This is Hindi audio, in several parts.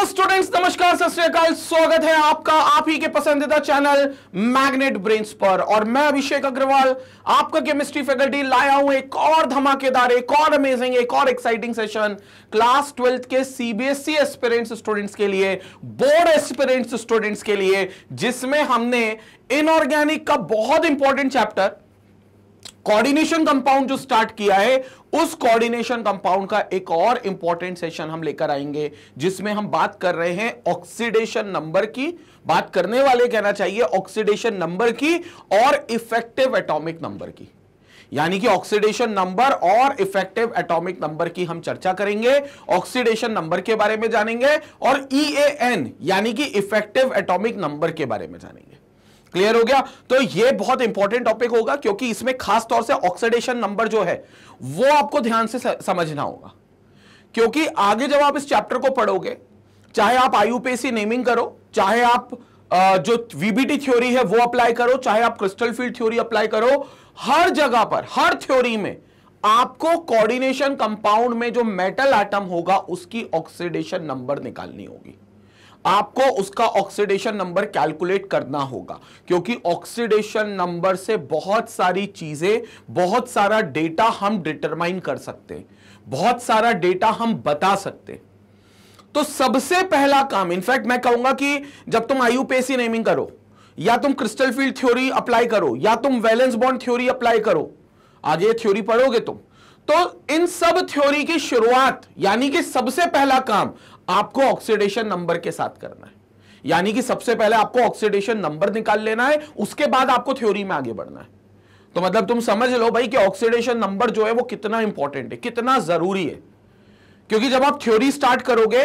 हेलो स्टूडेंट्स नमस्कार सत श्रीकाल स्वागत है आपका आप ही के पसंदीदा चैनल मैग्नेट ब्रेन्स पर और मैं अभिषेक अग्रवाल आपका केमिस्ट्री फैकल्टी लाया हूं एक और धमाकेदार एक और अमेजिंग एक और एक्साइटिंग सेशन क्लास ट्वेल्थ के सीबीएसई एस्पिरेंट्स स्टूडेंट्स के लिए बोर्ड एस्पिरेंट्स स्टूडेंट्स के लिए जिसमें हमने इनऑर्गेनिक का बहुत इंपॉर्टेंट चैप्टर कोऑर्डिनेशन कंपाउंड जो स्टार्ट किया है उस कोऑर्डिनेशन कंपाउंड का एक और इंपॉर्टेंट सेशन हम लेकर आएंगे जिसमें हम बात कर रहे हैं ऑक्सीडेशन नंबर की बात करने वाले कहना चाहिए ऑक्सीडेशन नंबर की और इफेक्टिव एटॉमिक नंबर की यानी कि ऑक्सीडेशन नंबर और इफेक्टिव एटॉमिक नंबर की हम चर्चा करेंगे ऑक्सीडेशन नंबर के बारे में जानेंगे और ई e यानी कि इफेक्टिव एटॉमिक नंबर के बारे में जानेंगे क्लियर हो गया तो ये बहुत इंपॉर्टेंट टॉपिक होगा क्योंकि इसमें खास तौर से ऑक्सीडेशन नंबर जो है वो आपको ध्यान से समझना होगा क्योंकि आगे जब आप इस चैप्टर को पढ़ोगे चाहे आप आईयूपीएसी नेमिंग करो चाहे आप जो वीबीटी थ्योरी है वो अप्लाई करो चाहे आप क्रिस्टल फील्ड थ्योरी अप्लाई करो हर जगह पर हर थ्योरी में आपको कोऑर्डिनेशन कंपाउंड में जो मेटल आटम होगा उसकी ऑक्सीडेशन नंबर निकालनी होगी आपको उसका ऑक्सीडेशन नंबर कैलकुलेट करना होगा क्योंकि ऑक्सीडेशन नंबर से बहुत सारी चीजें बहुत सारा डेटा हम डिटरमाइन कर सकते हैं बहुत सारा डेटा हम बता सकते हैं तो सबसे पहला काम इनफैक्ट मैं कहूंगा कि जब तुम आईयूपीएसी नेमिंग करो या तुम क्रिस्टल फील्ड थ्योरी अप्लाई करो या तुम वैलेंस बॉन्ड थ्योरी अप्लाई करो आगे थ्योरी पढ़ोगे तुम तो इन सब थ्योरी की शुरुआत यानी कि सबसे पहला काम आपको ऑक्सीडेशन नंबर के साथ करना है यानी कि सबसे पहले आपको ऑक्सीडेशन नंबर निकाल लेना है उसके बाद आपको थ्योरी में आगे बढ़ना है तो मतलब तुम समझ लो भाई कि ऑक्सीडेशन नंबर जो है वो कितना इंपॉर्टेंट है कितना जरूरी है क्योंकि जब आप थ्योरी स्टार्ट करोगे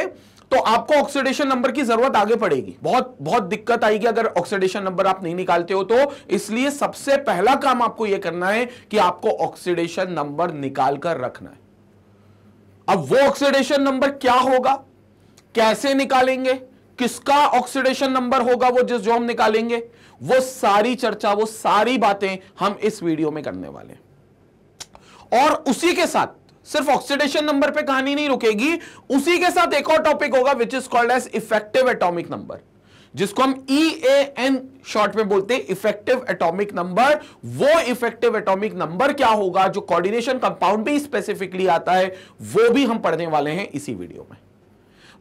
तो आपको ऑक्सीडेशन नंबर की जरूरत आगे पड़ेगी बहुत बहुत दिक्कत आएगी अगर ऑक्सीडेशन नंबर आप नहीं निकालते हो तो इसलिए सबसे पहला काम आपको यह करना है कि आपको ऑक्सीडेशन नंबर निकालकर रखना है अब वो ऑक्सीडेशन नंबर क्या होगा कैसे निकालेंगे किसका ऑक्सीडेशन नंबर होगा वो जिस जो हम निकालेंगे वो सारी चर्चा वो सारी बातें हम इस वीडियो में करने वाले और उसी के साथ सिर्फ ऑक्सीडेशन नंबर पे कहानी नहीं रुकेगी उसी के साथ एक और टॉपिक होगा which is called as effective atomic number जिसको हम ई ए एन शॉर्ट में बोलते हैं इफेक्टिव एटॉमिक नंबर वो इफेक्टिव एटॉमिक नंबर क्या होगा जो कोऑर्डिनेशन कंपाउंड भी स्पेसिफिकली आता है वो भी हम पढ़ने वाले हैं इसी वीडियो में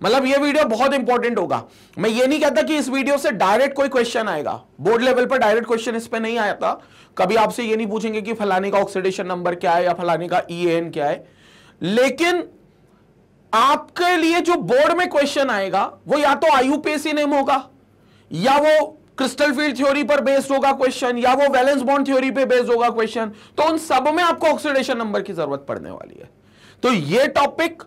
मतलब ये वीडियो बहुत इंपॉर्टेंट होगा मैं ये नहीं कहता कि इस वीडियो से डायरेक्ट कोई क्वेश्चन आएगा बोर्ड लेवल पर डायरेक्ट क्वेश्चन इस पर नहीं था कभी आपसे ये नहीं पूछेंगे कि फलाने का ऑक्सीडेशन नंबर क्या है या फलाने का ई क्या है लेकिन आपके लिए जो बोर्ड में क्वेश्चन आएगा वो या तो आईयूपीएसी नेम होगा या वो क्रिस्टल फील्ड थ्योरी पर बेस्ड होगा क्वेश्चन या वो वैलेंस बॉन्ड थ्योरी पे बेस्ड होगा क्वेश्चन तो उन सब में आपको ऑक्सीडेशन नंबर की जरूरत पड़ने वाली है तो ये टॉपिक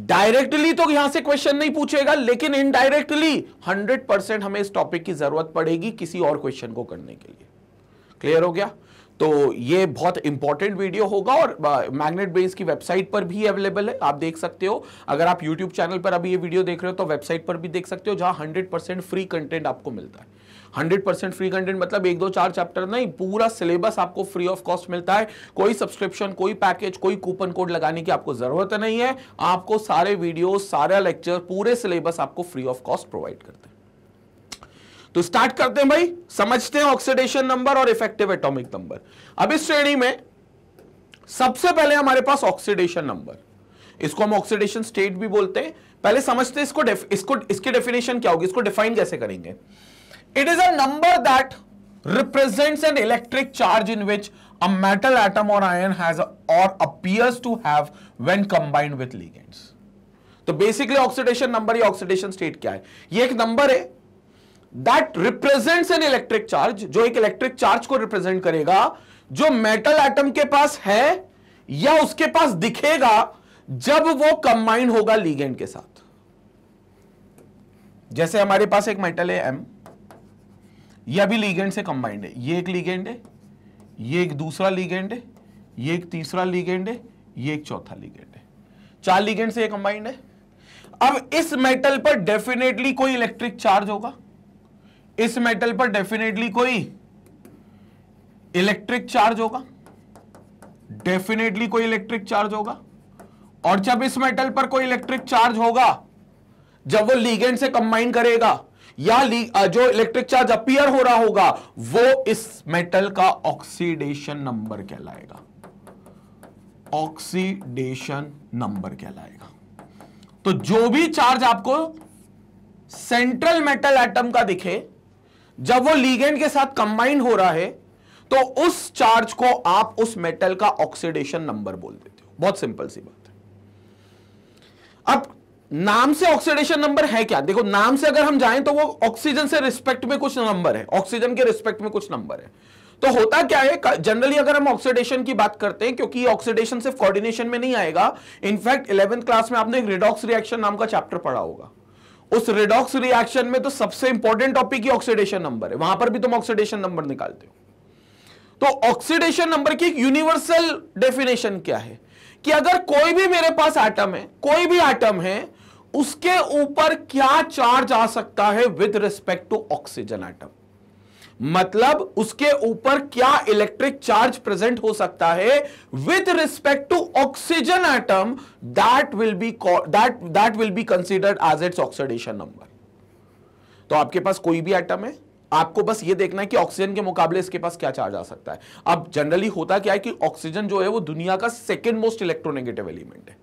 डायरेक्टली तो यहां से क्वेश्चन नहीं पूछेगा लेकिन इनडायरेक्टली 100 परसेंट हमें इस टॉपिक की जरूरत पड़ेगी किसी और क्वेश्चन को करने के लिए क्लियर हो गया तो ये बहुत इंपॉर्टेंट वीडियो होगा और मैग्नेट बेस की वेबसाइट पर भी अवेलेबल है आप देख सकते हो अगर आप यूट्यूब चैनल पर अभी ये वीडियो देख रहे हो तो वेबसाइट पर भी देख सकते हो जहां हंड्रेड परसेंट फ्री कंटेंट आपको मिलता है हंड्रेड परसेंट फ्री कंटेंट मतलब एक दो चार चैप्टर नहीं पूरा सिलेबस आपको फ्री ऑफ कॉस्ट मिलता है कोई सब्सक्रिप्शन कोई पैकेज कोई कूपन कोड लगाने की आपको जरूरत नहीं है आपको सारे वीडियो सारा लेक्चर पूरे सिलेबस आपको फ्री ऑफ कॉस्ट प्रोवाइड करते हैं तो स्टार्ट करते हैं भाई समझते हैं ऑक्सीडेशन नंबर और इफेक्टिव एटॉमिक नंबर अब इस श्रेणी में सबसे पहले हमारे पास ऑक्सीडेशन नंबर इसको हम ऑक्सीडेशन स्टेट भी बोलते हैं पहले समझते हैं इसको इसको इसकी डेफिनेशन क्या होगी इसको डिफाइन कैसे करेंगे It is a number that represents an electric charge in which a metal atom or ion has a, or appears to have when combined with ligands. तो बेसिकली ऑक्सीडेशन नंबर या ऑक्सीडेशन स्टेट क्या है ये एक नंबर है that represents an electric charge जो एक इलेक्ट्रिक चार्ज को रिप्रेजेंट करेगा जो मेटल एटम के पास है या उसके पास दिखेगा जब वो कंबाइंड होगा लीगेंड के साथ जैसे हमारे पास एक मेटल है एम यह भी लीगेंड से कंबाइंड है ये एक लीगेंड है ये एक दूसरा लीगेंड है ये एक तीसरा लीगेंड है ये एक चौथा लीगेंड है चार लीगेंड से ये कंबाइंड है अब इस मेटल पर डेफिनेटली कोई इलेक्ट्रिक चार्ज होगा इस मेटल पर डेफिनेटली कोई इलेक्ट्रिक चार्ज होगा डेफिनेटली कोई इलेक्ट्रिक चार्ज होगा और जब इस मेटल पर कोई इलेक्ट्रिक चार्ज होगा जब वो लीगेंड से कंबाइन करेगा या जो इलेक्ट्रिक चार्ज अपियर हो रहा होगा वो इस मेटल का ऑक्सीडेशन नंबर कहलाएगा ऑक्सीडेशन नंबर कहलाएगा तो जो भी चार्ज आपको सेंट्रल मेटल एटम का दिखे जब वो लीगेंड के साथ कंबाइन हो रहा है तो उस चार्ज को आप उस मेटल का ऑक्सीडेशन नंबर बोल देते हो बहुत सिंपल सी बात है अब नाम से ऑक्सीडेशन नंबर है क्या देखो नाम से अगर हम जाए तो वो ऑक्सीजन से रिस्पेक्ट में कुछ नंबर है ऑक्सीजन के रिस्पेक्ट में कुछ नंबर है तो होता क्या है जनरली अगर हम ऑक्सीडेशन की बात करते हैं क्योंकि ऑक्सीडेशन सिर्फ कोऑर्डिनेशन में नहीं आएगा इनफैक्ट इलेवेंथ क्लास में आपने एक रिडॉक्स रिएक्शन नाम का चैप्टर पढ़ा होगा उस रिडॉक्स रिएक्शन में तो सबसे इंपॉर्टेंट टॉपिक ही ऑक्सीडेशन नंबर है वहां पर भी तुम ऑक्सीडेशन नंबर निकालते हो तो ऑक्सीडेशन नंबर की यूनिवर्सल डेफिनेशन क्या है कि अगर कोई भी मेरे पास आइटम है कोई भी आइटम है उसके ऊपर क्या चार्ज आ सकता है with respect to oxygen atom मतलब उसके ऊपर क्या इलेक्ट्रिक चार्ज प्रेजेंट हो सकता है with respect to oxygen atom that will be that that will be considered as its oxidation number तो आपके पास कोई भी आइटम है आपको बस ये देखना है कि ऑक्सीजन के मुकाबले इसके पास क्या चार्ज आ सकता है अब जनरली होता क्या है कि ऑक्सीजन जो है वो दुनिया का सेकेंड मोस्ट इलेक्ट्रोनेगेटिव एलिमेंट है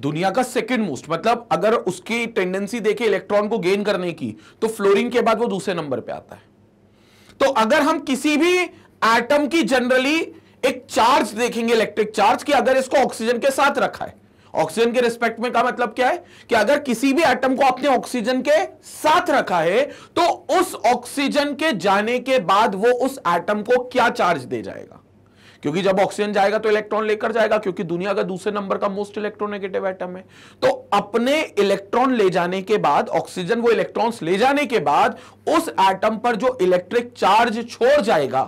दुनिया का सेकंड मोस्ट मतलब अगर उसकी टेंडेंसी देखे इलेक्ट्रॉन को गेन करने की तो फ्लोरीन के बाद वो दूसरे नंबर पे आता है तो अगर हम किसी भी एटम की जनरली एक चार्ज देखेंगे इलेक्ट्रिक चार्ज की अगर इसको ऑक्सीजन के साथ रखा है ऑक्सीजन के रिस्पेक्ट में का मतलब क्या है कि अगर किसी भी एटम को आपने ऑक्सीजन के साथ रखा है तो उस ऑक्सीजन के जाने के बाद वो उस एटम को क्या चार्ज दे जाएगा क्योंकि जब ऑक्सीजन जाएगा तो इलेक्ट्रॉन लेकर जाएगा क्योंकि दुनिया का दूसरे नंबर का मोस्ट इलेक्ट्रोनेगेटिव एटम है तो अपने इलेक्ट्रॉन ले जाने के बाद ऑक्सीजन वो इलेक्ट्रॉन ले जाने के बाद उस एटम पर जो इलेक्ट्रिक चार्ज छोड़ जाएगा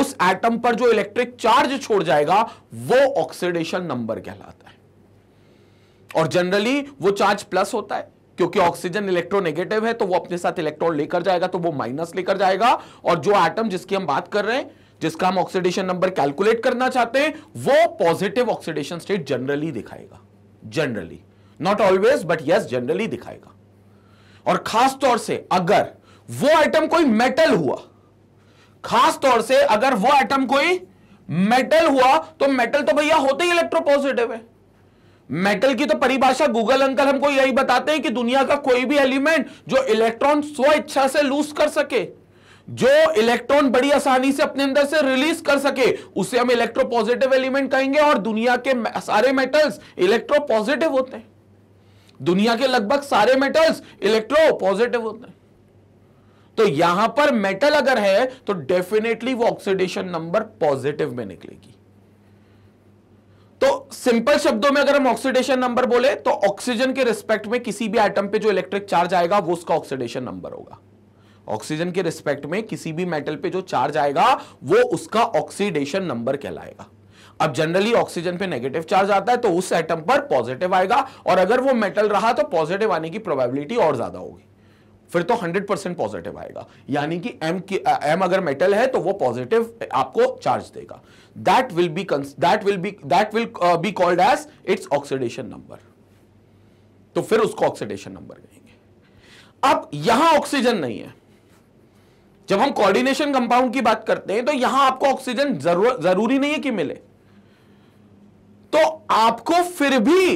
उस एटम पर जो इलेक्ट्रिक चार्ज छोड़ जाएगा वो ऑक्सीडेशन नंबर कहलाता है और जनरली वो चार्ज प्लस होता है क्योंकि ऑक्सीजन इलेक्ट्रोनेगेटिव है तो वो अपने साथ इलेक्ट्रॉन लेकर जाएगा तो वो माइनस लेकर जाएगा और जो एटम जिसकी हम बात कर रहे हैं जिसका हम ऑक्सीडेशन नंबर कैलकुलेट करना चाहते हैं वो पॉजिटिव ऑक्सीडेशन स्टेट जनरली दिखाएगा generally not always but yes generally दिखाएगा और खास तौर से अगर वो आइटम कोई मेटल हुआ खास तौर से अगर वो आइटम कोई मेटल हुआ तो मेटल तो भैया होते ही इलेक्ट्रोपॉजिटिव है मेटल की तो परिभाषा गूगल अंकल हमको यही बताते हैं कि दुनिया का कोई भी एलिमेंट जो इलेक्ट्रॉन स्व इच्छा से लूज कर सके जो इलेक्ट्रॉन बड़ी आसानी से अपने अंदर से रिलीज कर सके उसे हम इलेक्ट्रोपॉजिटिव एलिमेंट कहेंगे और दुनिया के सारे मेटल्स इलेक्ट्रोपॉजिटिव होते हैं दुनिया के लगभग सारे मेटल्स इलेक्ट्रोपॉजिटिव होते हैं तो यहां पर मेटल अगर है तो डेफिनेटली वो ऑक्सीडेशन नंबर पॉजिटिव में निकलेगी तो सिंपल शब्दों में अगर हम ऑक्सीडेशन नंबर बोले तो ऑक्सीजन के रिस्पेक्ट में किसी भी आइटम पे जो इलेक्ट्रिक चार्ज आएगा वो उसका ऑक्सीडेशन नंबर होगा ऑक्सीजन के रिस्पेक्ट में किसी भी मेटल पे जो चार्ज आएगा वो उसका ऑक्सीडेशन नंबर कहलाएगा अब जनरली ऑक्सीजन पे नेगेटिव चार्ज आता है तो उस एटम पर पॉजिटिव आएगा और अगर वो मेटल रहा तो पॉजिटिव आने की प्रोबेबिलिटी और ज्यादा होगी फिर तो 100 परसेंट पॉजिटिव आएगा यानी कि एम की एम अगर मेटल है तो वो पॉजिटिव आपको चार्ज देगा that will be that will be that will be called as its oxidation number तो फिर उसको ऑक्सीडेशन नंबर कहेंगे अब यहां ऑक्सीजन नहीं है जब हम कोऑर्डिनेशन कंपाउंड की बात करते हैं तो यहां आपको ऑक्सीजन जरूर, जरूरी नहीं है कि मिले तो आपको फिर भी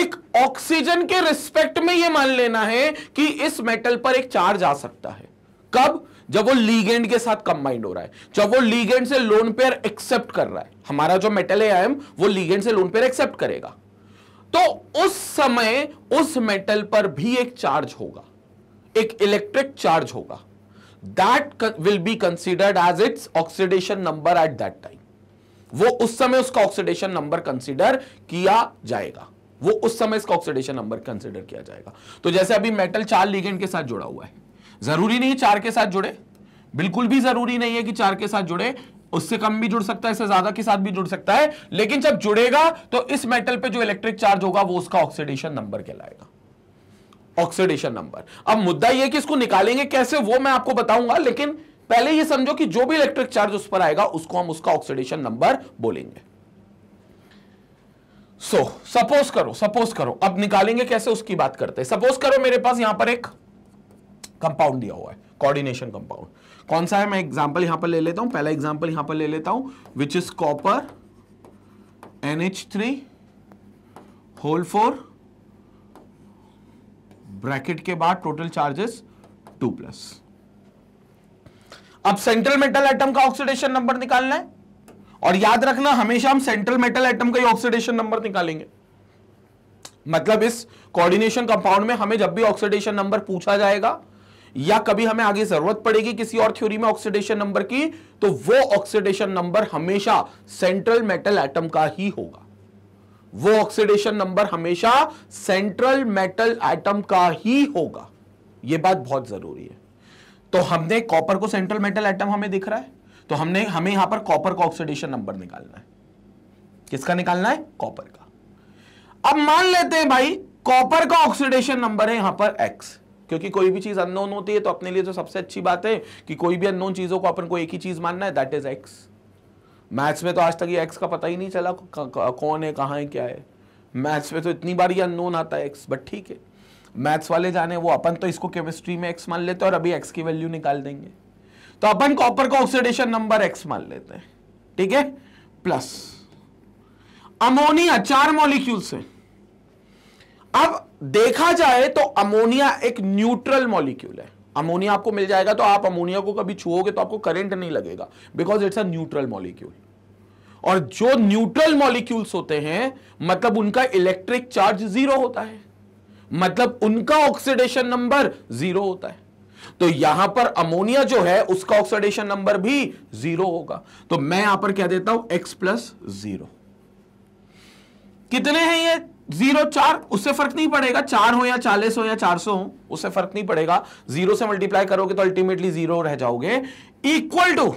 एक ऑक्सीजन के रिस्पेक्ट में यह मान लेना है कि इस मेटल पर एक चार्ज आ सकता है कब जब वो लीगेंड के साथ कंबाइंड हो रहा है जब वो लीगेंड से लोन पेयर एक्सेप्ट कर रहा है हमारा जो मेटल है आयम वो लीगेंड से लोन पेयर एक्सेप्ट करेगा तो उस समय उस मेटल पर भी एक चार्ज होगा एक इलेक्ट्रिक चार्ज होगा that will be considered as its oxidation number at that time वो उस समय उसका ऑक्सीडेशन नंबर कंसिडर किया जाएगा वो उस समय इसका ऑक्सीडेशन नंबर कंसिडर किया जाएगा तो जैसे अभी मेटल चार लिगेंड के साथ जुड़ा हुआ है जरूरी नहीं चार के साथ जुड़े बिल्कुल भी जरूरी नहीं है कि चार के साथ जुड़े उससे कम भी जुड़ सकता है इससे ज्यादा के साथ भी जुड़ सकता है लेकिन जब जुड़ेगा तो इस मेटल पे जो इलेक्ट्रिक चार्ज होगा वो उसका ऑक्सीडेशन नंबर कहलाएगा ऑक्सीडेशन नंबर अब मुद्दा यह कि इसको निकालेंगे कैसे वो मैं आपको बताऊंगा लेकिन पहले यह समझो कि जो भी इलेक्ट्रिक चार्ज उस पर आएगा उसको हम उसका ऑक्सीडेशन नंबर बोलेंगे सो so, सपोज करो सपोज करो अब निकालेंगे कैसे उसकी बात करते हैं सपोज करो मेरे पास यहां पर एक कंपाउंड दिया हुआ है कोऑर्डिनेशन कंपाउंड कौन सा है मैं एग्जांपल यहां पर ले लेता हूं पहला एग्जांपल यहां पर ले लेता हूं which is copper NH three whole four bracket के बाद टोटल चार्जेस टू प्लस अब सेंट्रल मेटल एटम का ऑक्सीडेशन नंबर निकालना है और याद रखना हमेशा हम सेंट्रल मेटल एटम का ही ऑक्सीडेशन नंबर निकालेंगे मतलब इस कोऑर्डिनेशन कंपाउंड में हमें जब भी ऑक्सीडेशन नंबर पूछा जाएगा या कभी हमें आगे जरूरत पड़ेगी किसी और थ्योरी में ऑक्सीडेशन नंबर की तो वो ऑक्सीडेशन नंबर हमेशा सेंट्रल मेटल एटम का ही होगा वो ऑक्सीडेशन नंबर हमेशा सेंट्रल मेटल एटम का ही होगा ये बात बहुत जरूरी है तो हमने कॉपर को सेंट्रल मेटल एटम हमें दिख रहा है तो हमने हमें यहां पर कॉपर का ऑक्सीडेशन नंबर निकालना है किसका निकालना है कॉपर का अब मान लेते हैं भाई कॉपर का ऑक्सीडेशन नंबर है यहां पर एक्स क्योंकि कोई भी चीज अननोन होती है तो अपने लिए तो सबसे अच्छी बात है कि कोई भी अननोन चीजों को अपन को एक ही चीज मानना है दैट इज एक्स मैथ्स में तो आज तक ये एक्स का पता ही नहीं चला कौन है कहाँ है क्या है मैथ्स में तो इतनी बार ये अननोन आता है एक्स बट ठीक है मैथ्स वाले जाने वो अपन तो इसको केमिस्ट्री में एक्स मान लेते हैं और अभी एक्स की वैल्यू निकाल देंगे तो अपन कॉपर का ऑक्सीडेशन नंबर एक्स मान लेते हैं ठीक है प्लस अमोनिया चार मॉलिक्यूल से अब देखा जाए तो अमोनिया एक न्यूट्रल मॉलिक्यूल है अमोनिया आपको मिल जाएगा तो आप अमोनिया को कभी छुओगे तो आपको करंट नहीं लगेगा because it's a neutral molecule और जो न्यूट्रल मॉलिक्यूल्स होते हैं मतलब उनका इलेक्ट्रिक चार्ज जीरो होता है मतलब उनका ऑक्सीडेशन नंबर जीरो होता है तो यहां पर अमोनिया जो है उसका ऑक्सीडेशन नंबर भी जीरो होगा तो मैं यहां पर क्या देता हूं एक्स प्लस जीरो कितने हैं ये जीरो चार उससे फर्क नहीं पड़ेगा चार हो या चालीस हो या चार सौ हो उससे फर्क नहीं पड़ेगा जीरो से मल्टीप्लाई करोगे तो अल्टीमेटली जीरो रह जाओगे equal to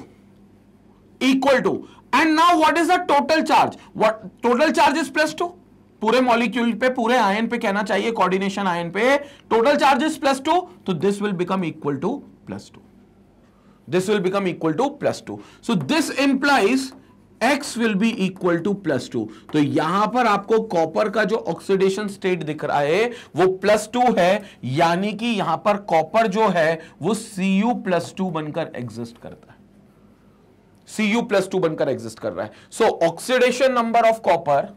equal to and now what is the total charge what total charge is plus two पूरे मॉलिक्यूल पे पूरे आयन पे कहना चाहिए कॉर्डिनेशन आयन पे total charge is plus two तो this will become equal to plus two this will become equal to plus two so this implies x will be equal to plus two तो यहां पर आपको कॉपर का जो ऑक्सीडेशन स्टेट दिख रहा है वो प्लस टू है यानी कि यहां पर कॉपर जो है वो सी यू प्लस टू बनकर एग्जिस्ट करता है सी यू प्लस टू बनकर एग्जिस्ट कर रहा है so oxidation number of copper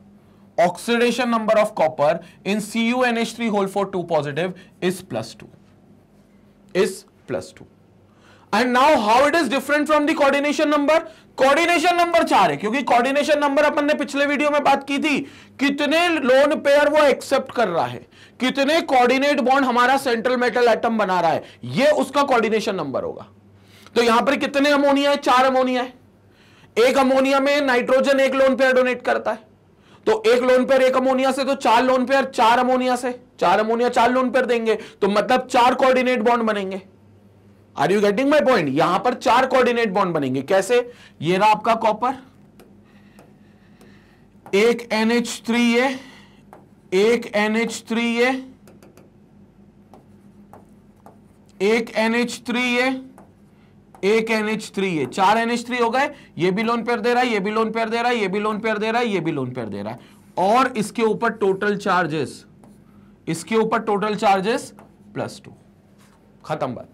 oxidation number of copper in C U N H three whole four two positive is plus two is plus two and now how it is different from the coordination number coordination number चार है क्योंकि कोऑर्डिनेशन नंबर अपन ने पिछले वीडियो में बात की थी कितने लोन पेयर वो एक्सेप्ट कर रहा है कितने कोऑर्डिनेट बॉन्ड हमारा सेंट्रल मेटल एटम बना रहा है ये उसका कोऑर्डिनेशन नंबर होगा तो यहां पर कितने अमोनिया है चार अमोनिया है एक अमोनिया में नाइट्रोजन एक लोन पेयर डोनेट करता है तो एक लोन पेयर एक अमोनिया से तो चार लोन पेयर चार अमोनिया से चार अमोनिया चार लोन पेयर देंगे तो मतलब चार कोऑर्डिनेट बॉन्ड बनेंगे are you getting my point यहां पर चार कोऑर्डिनेट बॉन्ड बनेंगे कैसे ये रहा आपका कॉपर एक एनएच थ्री ये एक एनएच थ्री ये एक एनएच थ्री ये एक एन एच थ्री है चार एन एच थ्री हो गए ये भी लोन पेयर दे रहा है ये भी लोन पेयर दे रहा है ये भी लोन पेयर दे रहा है ये भी लोन पेयर दे रहा है और इसके ऊपर टोटल चार्जेस इसके ऊपर टोटल चार्जेस प्लस टू खत्म बात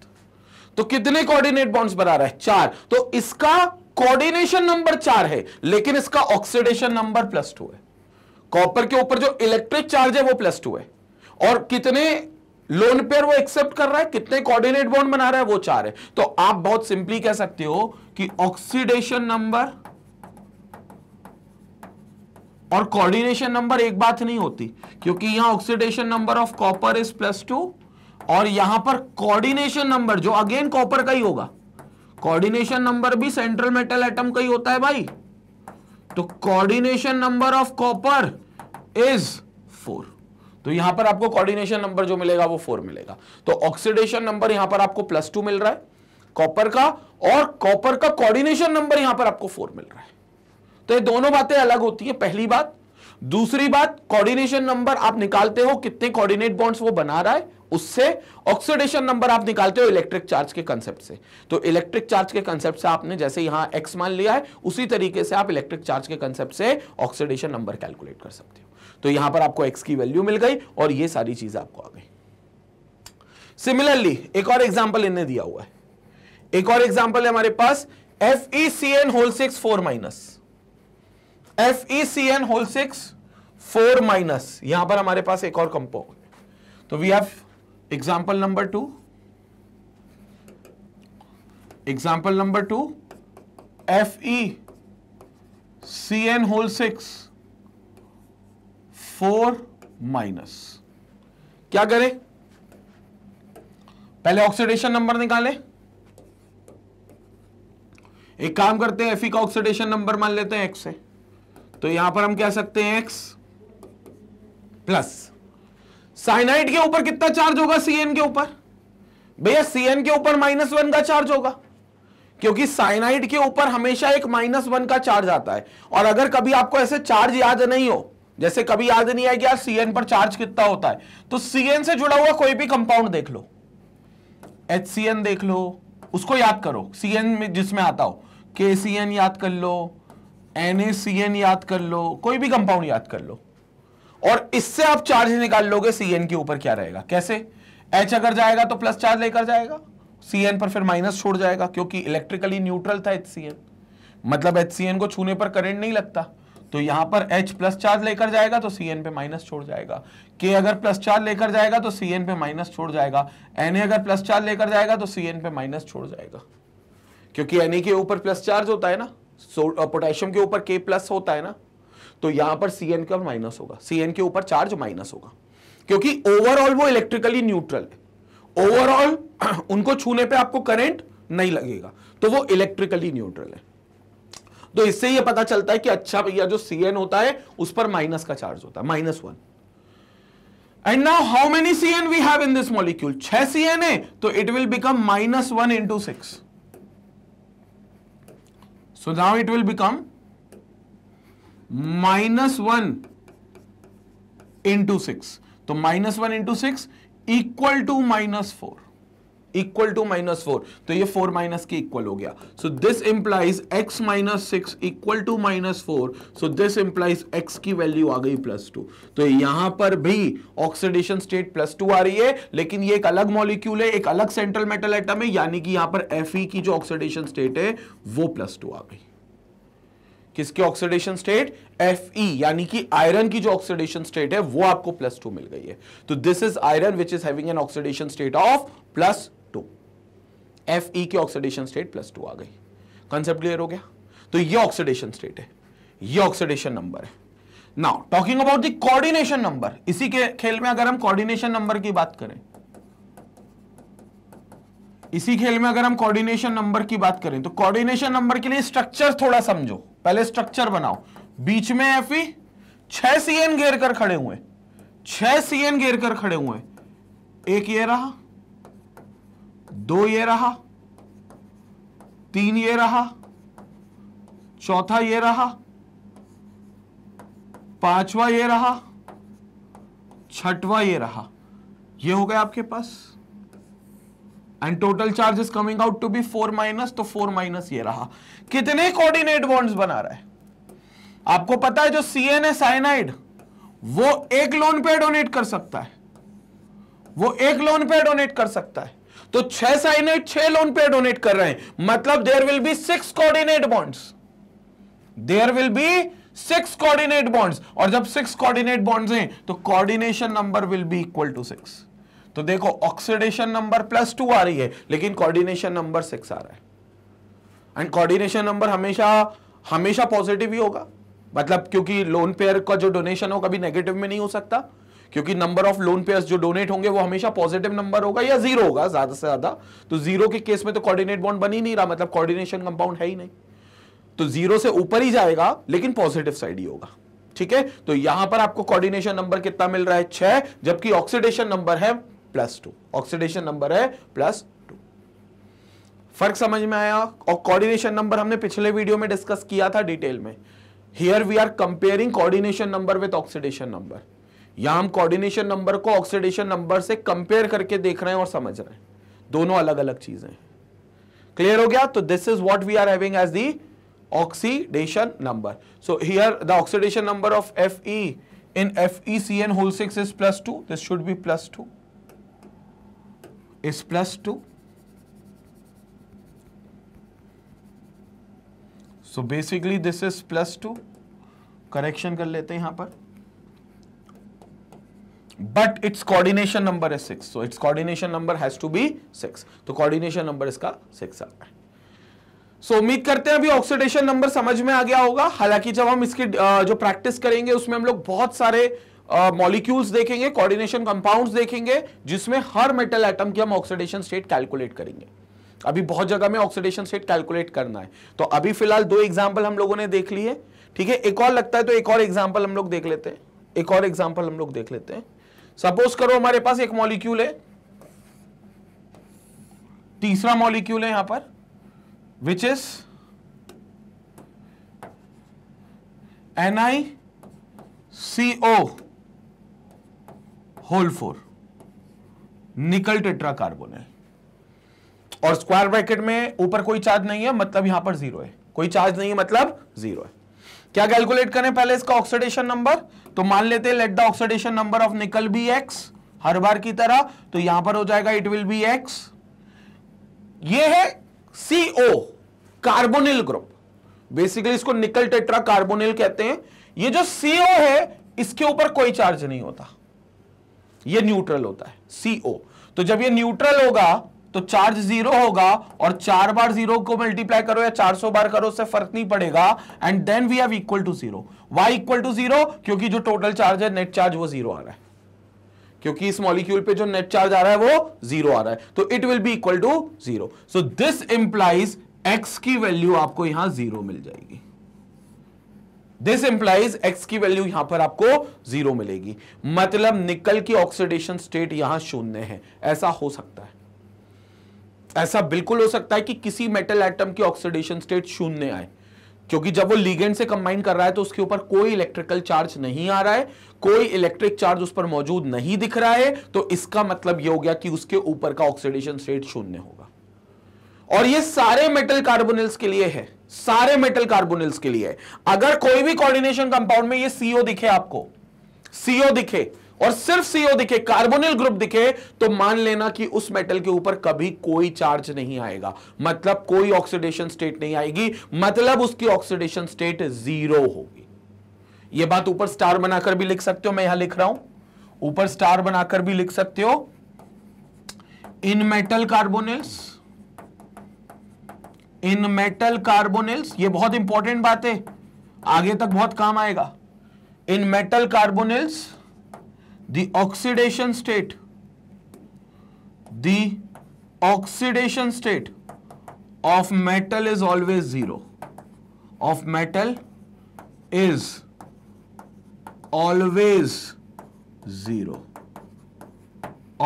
तो कितने कोऑर्डिनेट बॉन्ड्स बना रहा है चार तो इसका कोऑर्डिनेशन नंबर चार है लेकिन इसका ऑक्सीडेशन नंबर प्लस टू है कॉपर के ऊपर जो इलेक्ट्रिक चार्ज है वो प्लस टू है और कितने लोन पेयर वो एक्सेप्ट कर रहा है कितने कोऑर्डिनेट बॉन्ड बना रहा है वो चार है तो आप बहुत सिंपली कह सकते हो कि ऑक्सीडेशन नंबर और कोऑर्डिनेशन नंबर एक बात नहीं होती क्योंकि यहां oxidation number of copper is plus two और यहां पर कोऑर्डिनेशन नंबर जो अगेन कॉपर का ही होगा कोऑर्डिनेशन नंबर भी सेंट्रल मेटल एटम का ही होता है भाई तो coordination number of copper is four तो यहां पर आपको कोऑर्डिनेशन नंबर जो मिलेगा वो फोर मिलेगा तो ऑक्सीडेशन नंबर यहां पर आपको प्लस टू मिल रहा है कॉपर का और कॉपर का कोऑर्डिनेशन नंबर यहां पर आपको फोर मिल रहा है तो ये दोनों बातें अलग होती है पहली बात दूसरी बात कोऑर्डिनेशन नंबर आप निकालते हो कितने कोऑर्डिनेट बॉन्ड्स वो बना रहा है उससे ऑक्सीडेशन नंबर आप निकालते हो इलेक्ट्रिक चार्ज के कंसेप्ट से तो इलेक्ट्रिक चार्ज के कंसेप्ट से आपने जैसे यहां एक्स मान लिया है उसी तरीके से आप इलेक्ट्रिक चार्ज के कंसेप्ट से ऑक्सीडेशन नंबर कैलकुलेट कर सकते हो तो यहां पर आपको एक्स की वैल्यू मिल गई और ये सारी चीज आपको आ गई सिमिलरली एक और एग्जाम्पल इन्हें दिया हुआ है एक और एग्जाम्पल है हमारे पास F E C N whole six four minus F E C N whole six four minus यहां पर हमारे पास एक और कंपाउंड तो we have example number two example number two F E C N whole six four minus क्या करें पहले ऑक्सीडेशन नंबर निकालें एक काम करते हैं एफ ई e का ऑक्सीडेशन नंबर मान लेते हैं एक्स से तो यहां पर हम कह सकते हैं एक्स प्लस साइनाइड के ऊपर कितना चार्ज होगा सीएन के ऊपर भैया सीएन के ऊपर माइनस वन का चार्ज होगा क्योंकि साइनाइड के ऊपर हमेशा एक माइनस वन का चार्ज आता है और अगर कभी आपको ऐसे चार्ज याद नहीं हो जैसे कभी याद नहीं कि यार सीएन पर चार्ज कितना होता है तो सीएन से जुड़ा हुआ कोई भी कंपाउंड देख लो एच देख लो उसको याद करो सीएन में जिसमें आता हो के याद कर लो एन याद कर लो कोई भी कंपाउंड याद कर लो और इससे आप चार्ज निकाल लोगे सीएन के ऊपर क्या रहेगा कैसे एच अगर जाएगा तो प्लस चार्ज लेकर जाएगा सीएन पर फिर माइनस छोड़ जाएगा क्योंकि इलेक्ट्रिकली न्यूट्रल था एच सी एन मतलब एच को छूने पर करेंट नहीं लगता तो यहां पर H प्लस चार्ज लेकर जाएगा तो Cn पे माइनस छोड़ जाएगा K अगर प्लस चार्ज लेकर जाएगा तो Cn पे माइनस छोड़ जाएगा Na अगर प्लस चार्ज लेकर जाएगा तो Cn पे माइनस छोड़ जाएगा क्योंकि Na के ऊपर प्लस चार्ज होता है ना पोटेशियम uh, के ऊपर K प्लस होता है ना तो यहां पर सी के ऊपर माइनस होगा सी के ऊपर चार्ज माइनस होगा क्योंकि ओवरऑल वो इलेक्ट्रिकली न्यूट्रल है ओवरऑल उनको छूने पे आपको करंट नहीं लगेगा तो वो इलेक्ट्रिकली न्यूट्रल है तो इससे ये पता चलता है कि अच्छा भैया जो सी होता है उस पर माइनस का चार्ज होता है minus one and now how many C we have in this molecule छह सी है तो it will become minus one into six so now it will become minus one into six तो minus one into six equal to minus four equal to minus four तो ये फोर माइनस के इक्वल हो गया so this implies x minus six equal to minus four so this implies x की वैल्यू आ गई प्लस टू तो यहां पर भी ऑक्सीडेशन स्टेट प्लस टू आ रही है लेकिन ये एक अलग मॉलिक्यूल है एक अलग सेंट्रल मेटल आइटम है यानी कि यहां पर एफ की जो ऑक्सीडेशन स्टेट है वो प्लस टू आ गई किसकी ऑक्सीडेशन स्टेट एफ ई यानी कि आयरन की जो ऑक्सीडेशन स्टेट है वो आपको प्लस टू मिल गई है तो this is iron which is having an oxidation state of plus two F E की ऑक्सीडेशन स्टेट प्लस टू आ गई कंसेप्ट क्लियर हो गया तो ये ऑक्सीडेशन स्टेट है ये ऑक्सीडेशन नंबर है now talking about the coordination number इसी के खेल में अगर हम कोऑर्डिनेशन नंबर की बात करें इसी खेल में अगर हम कोऑर्डिनेशन नंबर की बात करें तो कोऑर्डिनेशन नंबर के लिए स्ट्रक्चर थोड़ा समझो पहले स्ट्रक्चर बनाओ बीच में एफ ई e, छह सी एन घेर कर खड़े हुए छह सी एन घेर कर खड़े हुए एक ये रहा दो ये रहा तीन ये रहा चौथा ये रहा पांचवा ये रहा छठवा ये रहा ये हो गया आपके पास and total charge is coming out to be four minus तो फोर माइनस ये रहा कितने कोऑर्डिनेट बॉन्ड्स बना रहा है आपको पता है जो सी एन है साइनाइड वो एक लोन पे डोनेट कर सकता है वो एक लोन पे डोनेट कर सकता है तो छह साइनाइड छह लोन पे डोनेट कर रहे हैं मतलब there will be six coordinate bonds there will be six coordinate bonds और जब सिक्स कोऑर्डिनेट बॉन्ड्स हैं तो coordination number will be equal to six तो देखो ऑक्सीडेशन नंबर प्लस टू आ रही है लेकिन कोऑर्डिनेशन नंबर सिक्स आ रहा है एंड कोऑर्डिनेशन नंबर हमेशा हमेशा पॉजिटिव ही होगा मतलब क्योंकि लोन पेयर का जो डोनेशन हो कभी नेगेटिव में नहीं हो सकता क्योंकि नंबर ऑफ लोन पेयर्स जो डोनेट होंगे वो हमेशा पॉजिटिव नंबर होगा या जीरो होगा ज्यादा से ज्यादा तो जीरो के केस में तो कोऑर्डिनेट बॉन्ड बन ही नहीं रहा मतलब कोऑर्डिनेशन कंपाउंड है ही नहीं तो जीरो से ऊपर ही जाएगा लेकिन पॉजिटिव साइड ही होगा ठीक है तो यहां पर आपको कोऑर्डिनेशन नंबर कितना मिल रहा है छह जबकि ऑक्सीडेशन नंबर है प्लस टू ऑक्सीडेशन नंबर है प्लस टू फर्क समझ में आया और कोऑर्डिनेशन नंबर हमने पिछले वीडियो में डिस्कस किया था डिटेल में here we are comparing coordination number with oxidation number या हम कोऑर्डिनेशन नंबर को ऑक्सीडेशन नंबर से कंपेयर करके देख रहे हैं और समझ रहे हैं दोनों अलग अलग चीजें क्लियर हो गया तो this is what we are having as the oxidation number so here the oxidation number of F in FeCN whole six is plus two this should be plus two is plus 2. So basically this is plus 2. Correction कर लेते हैं यहां पर बट इट्स कोऑर्डिनेशन नंबर है six so it's coordination number has to be six तो कोऑर्डिनेशन नंबर इसका सिक्स आ रहा है सो so, उम्मीद करते हैं अभी ऑक्सीडेशन नंबर समझ में आ गया होगा हालांकि जब हम इसकी जो प्रैक्टिस करेंगे उसमें हम लोग बहुत सारे मॉलिक्यूल्स देखेंगे कोऑर्डिनेशन कंपाउंड्स देखेंगे जिसमें हर मेटल एटम की हम ऑक्सीडेशन स्टेट कैलकुलेट करेंगे अभी बहुत जगह में ऑक्सीडेशन स्टेट कैलकुलेट करना है तो अभी फिलहाल दो एग्जाम्पल हम लोगों ने देख लिए ठीक है एक और लगता है तो एक और एग्जाम्पल हम लोग देख लेते हैं एक और एग्जाम्पल हम लोग देख लेते हैं सपोज करो हमारे पास एक मॉलिक्यूल है तीसरा मॉलिक्यूल है यहां पर which is NI C O whole four nickel carbon है और स्क्वायर ब्रैकेट में ऊपर कोई चार्ज नहीं है मतलब यहां पर जीरो है कोई चार्ज नहीं है मतलब जीरो है क्या कैलकुलेट करें पहले इसका ऑक्सीडेशन नंबर तो मान लेते हैं let the oxidation number of nickel be X हर बार की तरह तो यहां पर हो जाएगा इट विल बी एक्स ये है सीओ कार्बोनिल ग्रुप बेसिकली इसको निकल टेट्रा कार्बोनिल कहते हैं ये जो सीओ है इसके ऊपर कोई चार्ज नहीं होता ये न्यूट्रल होता है सीओ तो जब ये न्यूट्रल होगा तो चार्ज जीरो होगा और चार बार जीरो को मल्टीप्लाई करो या चार सौ बार करो उससे फर्क नहीं पड़ेगा and then we have equal to zero Y equal to zero क्योंकि जो टोटल चार्ज है नेट चार्ज वो जीरो आ रहा है क्योंकि इस मॉलिक्यूल पे जो नेट चार्ज आ रहा है वो जीरो आ रहा है तो it will be equal to zero so this implies x की वैल्यू आपको यहां जीरो मिल जाएगी दिस इंप्लाइज एक्स की वैल्यू यहां पर आपको जीरो मिलेगी मतलब निकल की ऑक्सीडेशन स्टेट यहां शून्य है ऐसा हो सकता है ऐसा बिल्कुल हो सकता है कि किसी मेटल एटम की ऑक्सीडेशन स्टेट शून्य आए क्योंकि जब वो लीगेंड से कंबाइन कर रहा है तो उसके ऊपर कोई इलेक्ट्रिकल चार्ज नहीं आ रहा है कोई इलेक्ट्रिक चार्ज उस पर मौजूद नहीं दिख रहा है तो इसका मतलब ये हो गया कि उसके ऊपर का ऑक्सीडेशन स्टेट शून्य होगा और ये सारे मेटल कार्बोनिल्स के लिए है सारे मेटल कार्बोनिल्स के लिए अगर कोई भी कोऑर्डिनेशन कंपाउंड में ये सीओ दिखे आपको सीओ दिखे और सिर्फ सीओ दिखे कार्बोनिल ग्रुप दिखे तो मान लेना कि उस मेटल के ऊपर कभी कोई चार्ज नहीं आएगा मतलब कोई ऑक्सीडेशन स्टेट नहीं आएगी मतलब उसकी ऑक्सीडेशन स्टेट जीरो होगी यह बात ऊपर स्टार बनाकर भी लिख सकते हो मैं यहां लिख रहा हूं ऊपर स्टार बनाकर भी लिख सकते हो in metal carbonyls in metal carbonyls ये बहुत इंपॉर्टेंट बात है आगे तक बहुत काम आएगा in metal carbonyls the oxidation state the oxidation state of metal is always zero of metal is always zero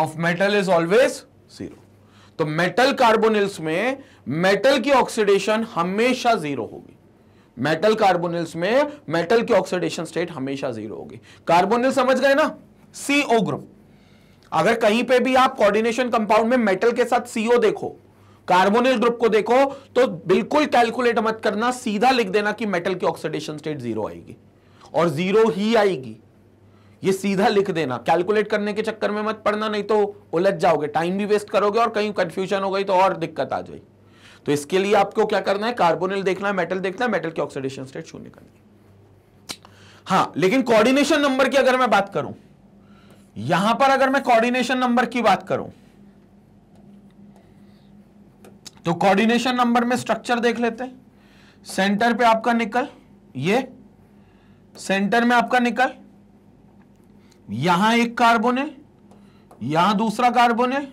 of metal is always zero तो मेटल कार्बोनिल्स में मेटल की ऑक्सीडेशन हमेशा जीरो होगी मेटल कार्बोनिल्स में मेटल की ऑक्सीडेशन स्टेट हमेशा जीरो होगी कार्बोनिल समझ गए ना सीओ ग्रुप अगर कहीं पे भी आप कोऑर्डिनेशन कंपाउंड में मेटल के साथ सीओ देखो कार्बोनिल ग्रुप को देखो तो बिल्कुल कैलकुलेट मत करना सीधा लिख देना कि मेटल की ऑक्सीडेशन स्टेट जीरो आएगी और जीरो ही आएगी ये सीधा लिख देना कैलकुलेट करने के चक्कर में मत पड़ना नहीं तो उलझ जाओगे टाइम भी वेस्ट करोगे और कहीं कंफ्यूजन हो गई तो और दिक्कत आ जाएगी तो इसके लिए आपको क्या करना है कार्बोनिल देखना है मेटल देखना है मेटल की ऑक्सीडेशन स्टेट शून्य करनी है हाँ लेकिन कोऑर्डिनेशन नंबर की अगर मैं बात करूं यहां पर अगर मैं कोऑर्डिनेशन नंबर की बात करूं तो कोऑर्डिनेशन नंबर में स्ट्रक्चर देख लेते हैं सेंटर पे आपका निकल ये सेंटर में आपका निकल यहां एक कार्बोनिल यहां दूसरा कार्बोनिल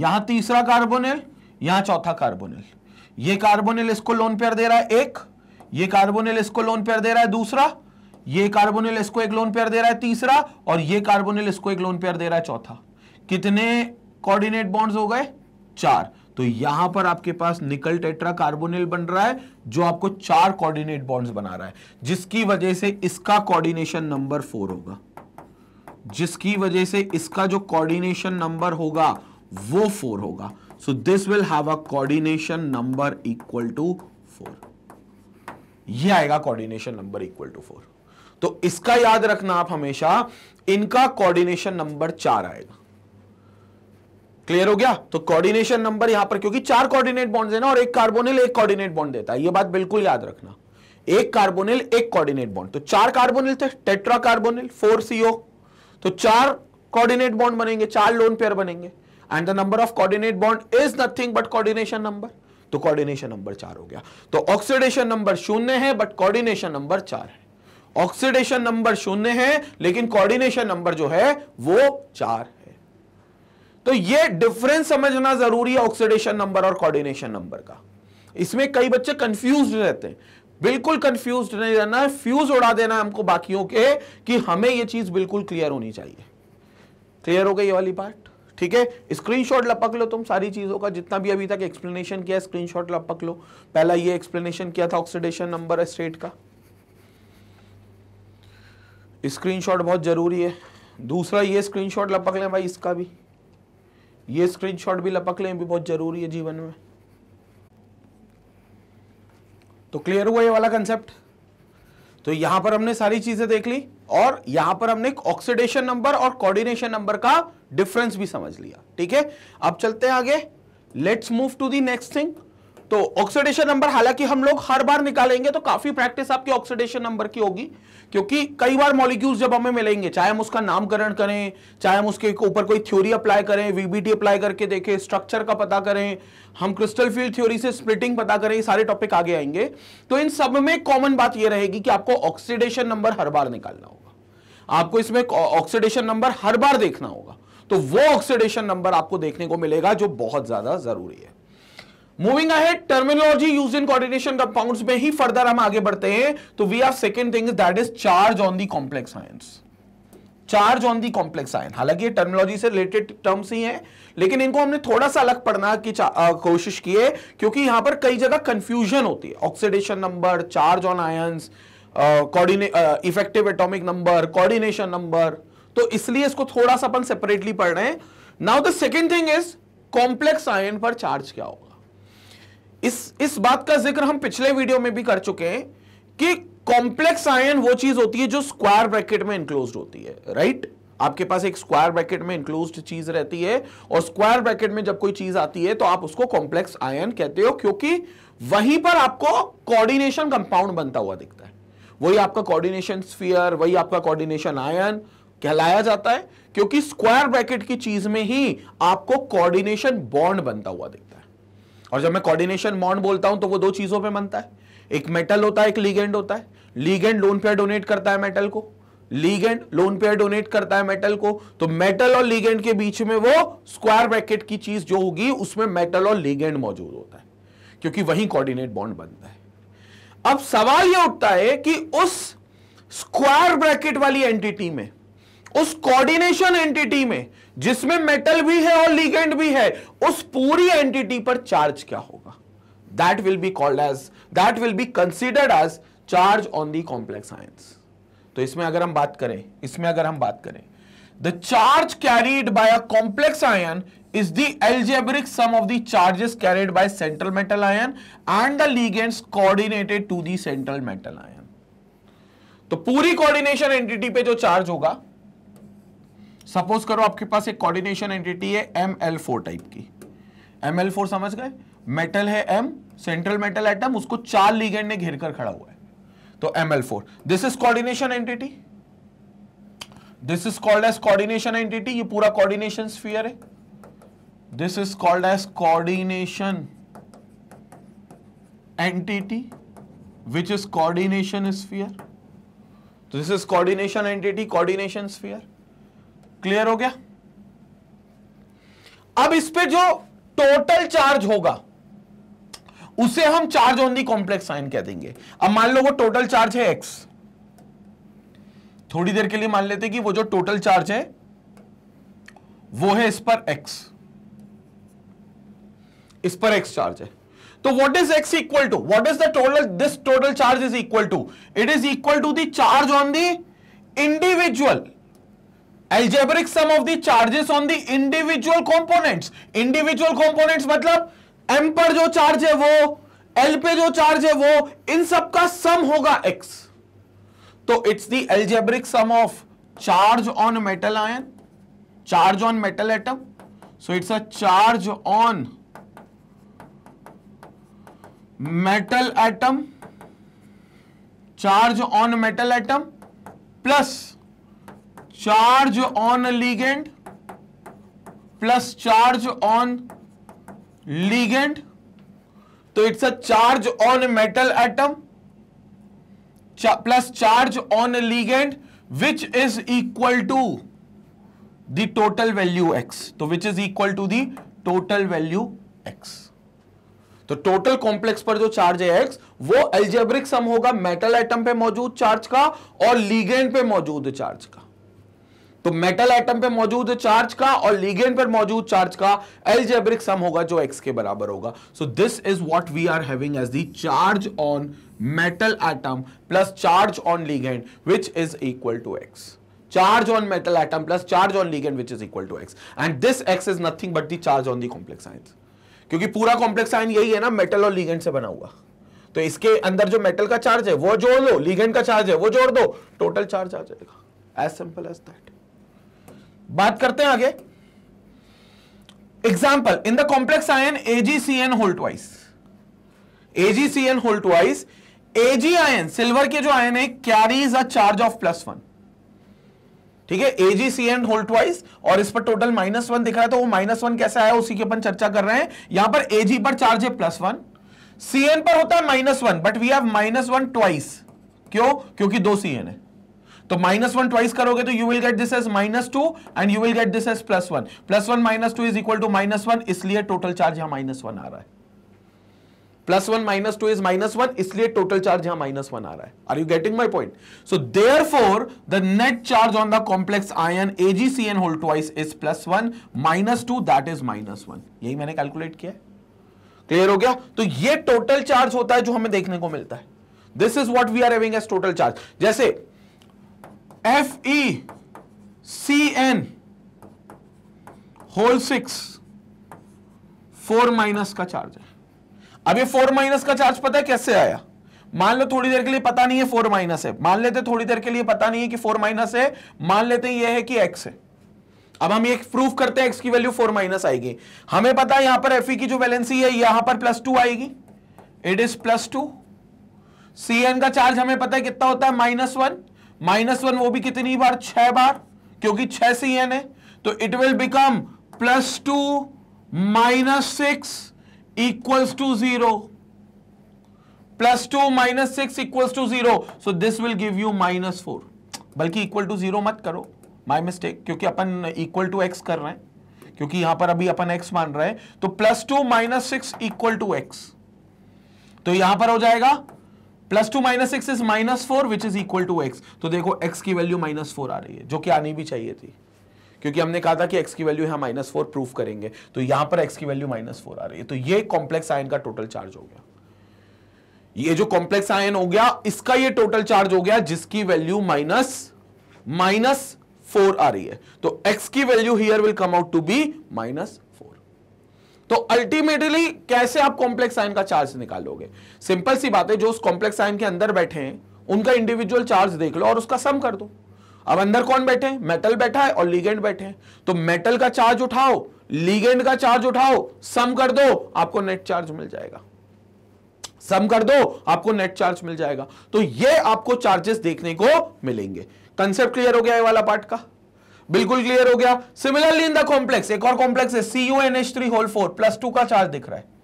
यहां तीसरा कार्बोनिल यहां चौथा कार्बोनिल ये कार्बोनिल इसको लोन पेयर दे रहा है एक ये कार्बोनिल इसको लोन पेयर दे रहा है दूसरा ये कार्बोनिल इसको एक लोन पेयर दे रहा है तीसरा और ये कार्बोनिल इसको एक लोन पेयर दे रहा है चौथा कितने कोऑर्डिनेट बॉन्ड्स हो गए चार तो यहां पर आपके पास निकल टेट्रा कार्बोनिल बन रहा है जो आपको चार कोऑर्डिनेट बॉन्ड्स बना रहा है जिसकी वजह से इसका कोऑर्डिनेशन नंबर फोर होगा जिसकी वजह से इसका जो कोऑर्डिनेशन नंबर होगा वो फोर होगा So this will have a coordination number equal to four ये आएगा coordination number equal to four तो इसका याद रखना आप हमेशा इनका कोऑर्डिनेशन नंबर चार आएगा क्लियर हो गया तो कोऑर्डिनेशन नंबर यहां पर क्योंकि चार कोऑर्डिनेट बॉन्ड्स है ना और एक कार्बोनिल एक कोऑर्डिनेट बॉन्ड देता है ये बात बिल्कुल याद रखना एक कार्बोनिल एक कोऑर्डिनेट बॉन्ड तो चार कार्बोनिल थे टेट्रा कार्बोनिल फोर सीओ तो चार कोऑर्डिनेट बॉन्ड बनेंगे चार लोन पेयर बनेंगे and the number of coordinate bond is nothing but coordination number तो कोऑर्डिनेशन नंबर चार हो गया तो ऑक्सीडेशन नंबर शून्य है बट कोऑर्डिनेशन नंबर चार है ऑक्सीडेशन नंबर शून्य है लेकिन कोऑर्डिनेशन नंबर जो है वो चार है तो ये डिफरेंस समझना जरूरी है ऑक्सीडेशन नंबर और कोऑर्डिनेशन नंबर का इसमें कई बच्चे कंफ्यूज रहते हैं बिल्कुल कंफ्यूज नहीं रहना है फ्यूज उड़ा देना है हमको बाकियों के कि हमें यह चीज बिल्कुल क्लियर होनी चाहिए क्लियर हो गई वाली पार्ट ठीक है स्क्रीनशॉट लपक लो तुम सारी चीज़ों का जितना भी अभी तक एक्सप्लेनेशन किया स्क्रीनशॉट लपक लो पहला ये एक्सप्लेनेशन किया था ऑक्सीडेशन नंबर स्टेट का स्क्रीनशॉट बहुत ज़रूरी है दूसरा ये स्क्रीनशॉट लपक लें भाई इसका भी ये स्क्रीनशॉट भी लपक लें भी बहुत ज़रूरी है जीवन में तो क्लियर हुआ ये वाला कंसेप्ट तो यहां पर हमने सारी चीजें देख ली और यहां पर हमने ऑक्सीडेशन नंबर और कोऑर्डिनेशन नंबर का डिफरेंस भी समझ लिया ठीक है अब चलते हैं आगे let's move to the next thing तो ऑक्सीडेशन नंबर हालांकि हम लोग हर बार निकालेंगे तो काफी प्रैक्टिस आपकी ऑक्सीडेशन नंबर की होगी क्योंकि कई बार मॉलिक्यूल्स जब हमें मिलेंगे चाहे हम उसका नामकरण करें चाहे हम उसके ऊपर कोई थ्योरी अप्लाई करें वीबीटी अप्लाई करके देखें स्ट्रक्चर का पता करें हम क्रिस्टल फील्ड थ्योरी से स्प्लिटिंग पता करें ये सारे टॉपिक आगे आएंगे तो इन सब में कॉमन बात यह रहेगी कि आपको ऑक्सीडेशन नंबर हर बार निकालना होगा आपको इसमें ऑक्सीडेशन नंबर हर बार देखना होगा तो वो ऑक्सीडेशन नंबर आपको देखने को मिलेगा जो बहुत ज्यादा जरूरी है moving ahead terminology use in coordination compound में ही फर्दर हम आगे बढ़ते हैं तो we are second thing that is charge on the complex ion charge on the complex ion हालांकि ये टर्मिनोलॉजी से रिलेटेड टर्म्स ही हैं लेकिन इनको हमने थोड़ा सा अलग पढ़ना की कोशिश की है क्योंकि यहां पर कई जगह कंफ्यूजन होती है oxidation number charge on ion effective atomic number coordination number तो इसलिए इसको थोड़ा सा अपन सेपरेटली पढ़ रहे हैं now the second thing is complex ion पर चार्ज क्या होगा इस इस बात का जिक्र हम पिछले वीडियो में भी कर चुके हैं कि कॉम्प्लेक्स आयन वो चीज होती है जो स्क्वायर ब्रैकेट में इंक्लोज होती है राइट आपके पास एक स्क्वायर ब्रैकेट में इंक्लोज चीज रहती है और स्क्वायर ब्रैकेट में जब कोई चीज आती है तो आप उसको कॉम्प्लेक्स आयन कहते हो क्योंकि वहीं पर आपको कोऑर्डिनेशन कंपाउंड बनता हुआ दिखता है वही आपका कोऑर्डिनेशन स्फीयर वही आपका कोऑर्डिनेशन आयन कहलाया जाता है क्योंकि स्क्वायर ब्रैकेट की चीज में ही आपको कोऑर्डिनेशन बॉन्ड बनता हुआ दिखता है और जब मैं कोऑर्डिनेशन बॉन्ड बोलता हूं तो वो दो चीजों पे बनता है एक मेटल होता है एक लीगेंड होता है लीगेंड लोन पेयर डोनेट करता है मेटल को लीगेंड लोन पेयर डोनेट करता है मेटल को तो मेटल और लीगेंड के बीच में वो स्क्वायर ब्रैकेट की चीज जो होगी उसमें मेटल और लीगेंड मौजूद होता है क्योंकि वही कोऑर्डिनेट बॉन्ड बनता है अब सवाल यह उठता है कि उस स्क्वायर ब्रैकेट वाली एंटिटी में उस कोऑर्डिनेशन एंटिटी में जिसमें मेटल भी है और लीगेंड भी है उस पूरी एंटिटी पर चार्ज क्या होगा that will be called as that will be considered as charge on the complex ions तो इसमें अगर हम बात करें इसमें अगर हम बात करें the charge carried by a complex ion is the algebraic sum of the charges carried by central metal ion and the ligands coordinated to the central metal ion तो पूरी कोऑर्डिनेशन एंटिटी पे जो चार्ज होगा सपोज करो आपके पास एक कोऑर्डिनेशन एंटिटी है एम एल फोर टाइप की एम एल फोर समझ गए मेटल है एम सेंट्रल मेटल एटम उसको चार लीगेंड ने घेर कर खड़ा हुआ है तो M L four this is coordination entity this is called as coordination entity ये पूरा कोऑर्डिनेशन स्फीयर है this is called as coordination entity which is coordination sphere तो this is coordination entity coordination sphere. Clear हो गया अब इस पे जो टोटल चार्ज होगा उसे हम charge on the complex ion कह देंगे अब मान लो वो टोटल चार्ज है एक्स थोड़ी देर के लिए मान लेते कि वो जो टोटल चार्ज है वो है इस पर एक्स इस पर एक्स चार्ज है तो what is X equal to what is the total this total charge is equal to it is equal to the charge on the individual algebraic sum of the charges on the individual components individual components मतलब एम पर जो चार्ज है वो एल पे जो चार्ज है वो इन सब का सम होगा एक्स तो it's the algebraic sum of charge on metal ion charge on metal atom so it's a charge on metal atom charge on metal atom plus charge on ligand plus charge on ligand तो it's a charge on metal atom plus charge on ligand which is equal to the total value x तो which is equal to the total value x तो टोटल कॉम्प्लेक्स पर जो चार्ज है एक्स वो एल्जेब्रिक सम होगा मेटल एटम पे मौजूद चार्ज का और लीगेंड पे मौजूद चार्ज का तो मेटल आइटम पे मौजूद चार्ज का और लीगेंड पर मौजूद चार्ज का एल सम होगा जो एक्स के बराबर होगा so this is what we are having as the charge on metal atom plus charge on ligand which is equal to x charge on metal atom plus charge on ligand which is equal to x and this x is nothing but the charge on the complex ions क्योंकि पूरा कॉम्प्लेक्स आइन यही है ना मेटल और लीगेंड से बना हुआ तो इसके अंदर जो मेटल का चार्ज है वो जोड़ लो लीगेंड का चार्ज है वो जोड़ दो टोटल चार्ज आ जाएगा एज सिंपल एज दैट बात करते हैं आगे example in the complex ion AGCN whole C AGCN whole twice AG ion silver के जो आयन है carries a charge of plus one ठीक है एजीसीएन होल्ड और इस पर टोटल माइनस वन दिख रहा है तो वो माइनस वन कैसे आया उसी के अपन चर्चा कर रहे हैं यहां पर एजी पर चार्ज है प्लस वन सीएन पर होता है minus one but we have minus one twice क्यों क्योंकि दो सीएन है तो माइनस वन ट्वाइस करोगे तो you will get this as minus two and you will get this as plus one plus one minus two is equal to minus one इसलिए टोटल चार्ज यहां माइनस वन आ रहा है plus one minus two is minus one इसलिए टोटल चार्ज यहां माइनस वन आ रहा है are you getting my point so therefore the net charge on the complex ion AGCN whole twice is plus one minus two that is minus one यही मैंने कैलकुलेट किया क्लियर हो गया तो ये टोटल चार्ज होता है जो हमें देखने को मिलता है this is what we are having as total charge जैसे F E C N whole six four minus का चार्ज है अब ये फोर माइनस का चार्ज पता है कैसे आया मान लो थोड़ी देर के लिए पता नहीं है फोर माइनस है मान लेते थोड़ी देर के लिए पता नहीं है कि फोर माइनस है मान लेते ये है कि एक्स है अब हम ये प्रूफ करते हैं एक्स की वैल्यू फोर माइनस आएगी हमें पता है यहां पर एफ e की जो वैलेंसी है यहां पर प्लस टू आएगी it is plus two C N का चार्ज हमें पता है कितना होता है माइनस वन माइनस वन वो भी कितनी बार छह बार क्योंकि छह सी एन है तो it will become plus two minus six equals to zero plus two minus six equals to zero so this will give you minus four बल्कि इक्वल टू जीरो मत करो माई मिस्टेक क्योंकि अपन इक्वल टू एक्स कर रहे हैं क्योंकि यहां पर अभी अपन एक्स मान रहे हैं तो plus two minus six equal to x तो यहां पर हो जाएगा plus two minus x is minus four which is equal to x तो देखो एक्स की वैल्यू माइनस फोर आ रही है जो कि आनी भी चाहिए थी क्योंकि हमने कहा था कि एक्स की वैल्यू यहां माइनस फोर प्रूफ करेंगे तो यहां पर एक्स की वैल्यू माइनस फोर आ रही है तो ये कॉम्प्लेक्स आयन का टोटल चार्ज हो गया ये जो कॉम्प्लेक्स आयन हो गया इसका ये टोटल चार्ज हो गया जिसकी वैल्यू माइनस माइनस फोर आ रही है तो एक्स की value here will come out to be minus तो अल्टीमेटली कैसे आप कॉम्प्लेक्स साइन का चार्ज निकालोगे सिंपल सी बात है जो उस कॉम्प्लेक्स साइन के अंदर बैठे हैं उनका इंडिविजुअल चार्ज देख लो और उसका सम कर दो अब अंदर कौन बैठे हैं मेटल बैठा है और लीगेंड बैठे हैं तो मेटल का चार्ज उठाओ लीगेंड का चार्ज उठाओ सम कर दो आपको नेट चार्ज मिल जाएगा सम कर दो आपको नेट चार्ज मिल जाएगा तो ये आपको चार्जेस देखने को मिलेंगे कंसेप्ट क्लियर हो गया है वाला पार्ट का बिल्कुल क्लियर हो गया सिमिलरली इन द कॉम्प्लेक्स एक और कॉम्प्लेक्स है C U N H three whole four plus two का चार्ज दिख रहा है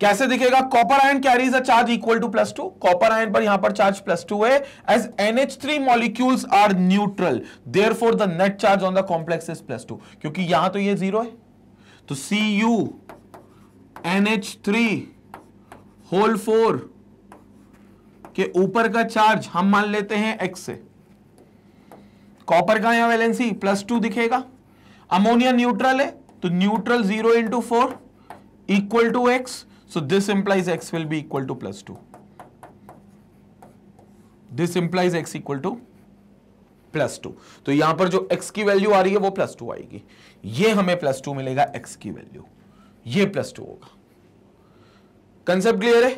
कैसे दिखेगा copper ion carries a charge equal to plus two copper ion पर यहां पर चार्ज प्लस टू है as NH three molecules are neutral therefore the net charge on the complex is plus two क्योंकि यहां तो ये जीरो है तो C U N H three whole four के ऊपर का चार्ज हम मान लेते हैं एक्स से कॉपर का यहां वैलेंसी प्लस टू दिखेगा अमोनिया न्यूट्रल है तो neutral zero into four equal to x so this implies x will be equal to plus two this implies x equal to plus two तो यहां पर जो एक्स की वैल्यू आ रही है वो प्लस टू आएगी ये हमें प्लस टू मिलेगा एक्स की वैल्यू ये प्लस टू होगा कंसेप्ट क्लियर है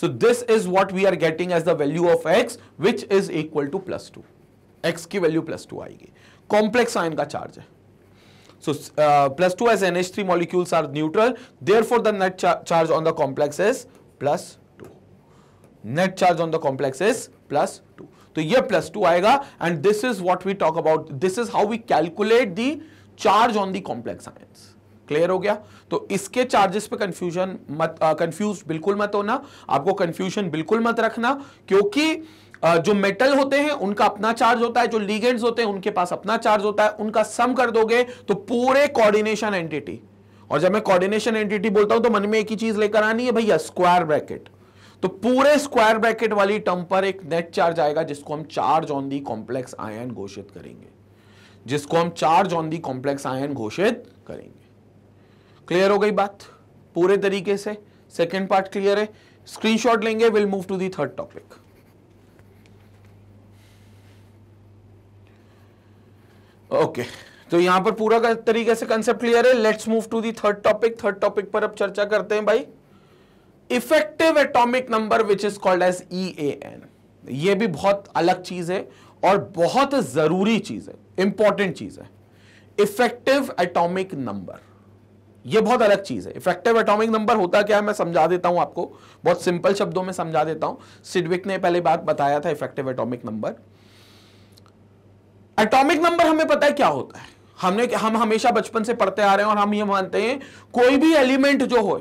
so this is what we are getting as the value of x which is equal to plus two x की वैल्यू प्लस टू आएगी कॉम्प्लेक्स आयन का चार्ज है so plus two as N H three molecules are neutral therefore the net charge on the complex is plus two net charge on the complex is plus two तो ये प्लस टू आएगा and this is what we talk about this is how we calculate the charge on the complex ions clear हो गया तो इसके चार्जेस पे कंफ्यूजन मत कंफ्यूज uh, बिल्कुल मत होना आपको कंफ्यूजन बिल्कुल मत रखना क्योंकि जो मेटल होते हैं उनका अपना चार्ज होता है जो लीगेंड्स होते हैं उनके पास अपना चार्ज होता है उनका सम कर दोगे तो पूरे कोऑर्डिनेशन एंटिटी और जब मैं कोऑर्डिनेशन एंटिटी बोलता हूं तो मन में एक ही चीज लेकर आनी है भैया स्क्वायर ब्रैकेट तो पूरे स्क्वायर ब्रैकेट वाली टर्म पर एक नेट चार्ज आएगा जिसको हम charge on the complex ion घोषित करेंगे जिसको हम charge on the complex ion घोषित करेंगे क्लियर हो गई बात पूरे तरीके से सेकेंड पार्ट क्लियर है स्क्रीनशॉट लेंगे will move to the third topic okay तो यहां पर पूरा तरीके से कंसेप्ट क्लियर है let's move to the third topic third topic पर अब चर्चा करते हैं भाई effective atomic number which is called as E A N ये भी बहुत अलग चीज है और बहुत जरूरी चीज है इंपॉर्टेंट चीज है इफेक्टिव एटॉमिक नंबर यह बहुत अलग चीज है इफेक्टिव एटॉमिक नंबर होता क्या है मैं समझा देता हूं आपको बहुत सिंपल शब्दों में समझा देता हूं सिडविक ने पहले बात बताया था effective atomic number atomic number हमें पता है क्या होता है हमने हम हमेशा बचपन से पढ़ते आ रहे हैं और हम ये मानते हैं कोई भी एलिमेंट जो हो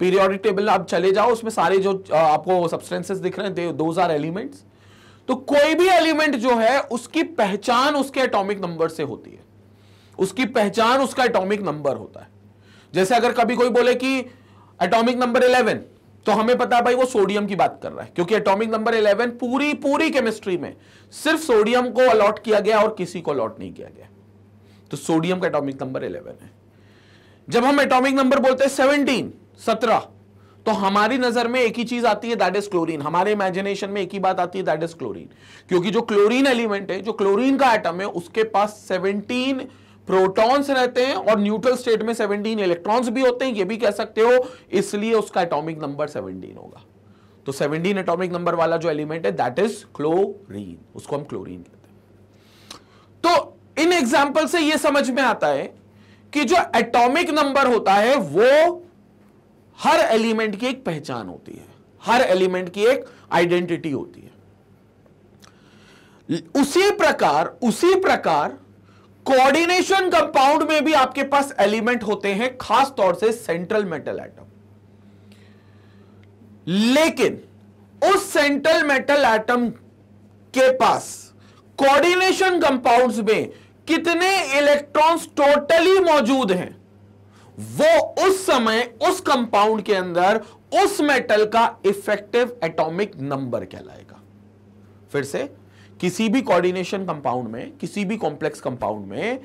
पीरियोडिक टेबल आप चले जाओ उसमें सारे जो आपको सब्सटेंसेस दिख रहे हैं दोज आर एलिमेंट्स तो कोई भी एलिमेंट जो है उसकी पहचान उसके एटॉमिक नंबर से होती है उसकी पहचान उसका एटॉमिक नंबर होता है जैसे अगर कभी कोई बोले कि एटॉमिक नंबर इलेवन तो हमें पता भाई वो सोडियम की बात कर रहा है क्योंकि एटॉमिक नंबर 11 पूरी पूरी केमिस्ट्री में सिर्फ सोडियम को अलॉट किया गया और किसी को अलॉट नहीं किया गया तो सोडियम का एटॉमिक नंबर 11 है जब हम एटॉमिक नंबर बोलते हैं 17 17 तो हमारी नजर में एक ही चीज आती है दैट इज क्लोरीन हमारे इमेजिनेशन में एक ही बात आती है दैट इज क्लोरीन क्योंकि जो क्लोरीन एलिमेंट है जो क्लोरीन का आइटम है उसके पास सेवनटीन प्रोटॉन्स रहते हैं और न्यूट्रल स्टेट में 17 इलेक्ट्रॉन्स भी होते हैं ये भी कह सकते हो इसलिए उसका एटॉमिक नंबर 17 होगा तो 17 एटॉमिक नंबर वाला जो एलिमेंट है दैट इज क्लोरीन उसको हम क्लोरीन कहते हैं तो इन एग्जाम्पल से यह समझ में आता है कि जो एटॉमिक नंबर होता है वो हर एलिमेंट की एक पहचान होती है हर एलिमेंट की एक आइडेंटिटी होती है उसी प्रकार उसी प्रकार कोऑर्डिनेशन कंपाउंड में भी आपके पास एलिमेंट होते हैं खास तौर से सेंट्रल मेटल एटम लेकिन उस सेंट्रल मेटल एटम के पास कोऑर्डिनेशन कंपाउंड्स में कितने इलेक्ट्रॉन्स टोटली मौजूद हैं वो उस समय उस कंपाउंड के अंदर उस मेटल का इफेक्टिव एटॉमिक नंबर कहलाएगा फिर से किसी भी कोऑर्डिनेशन कंपाउंड में किसी भी कॉम्प्लेक्स कंपाउंड में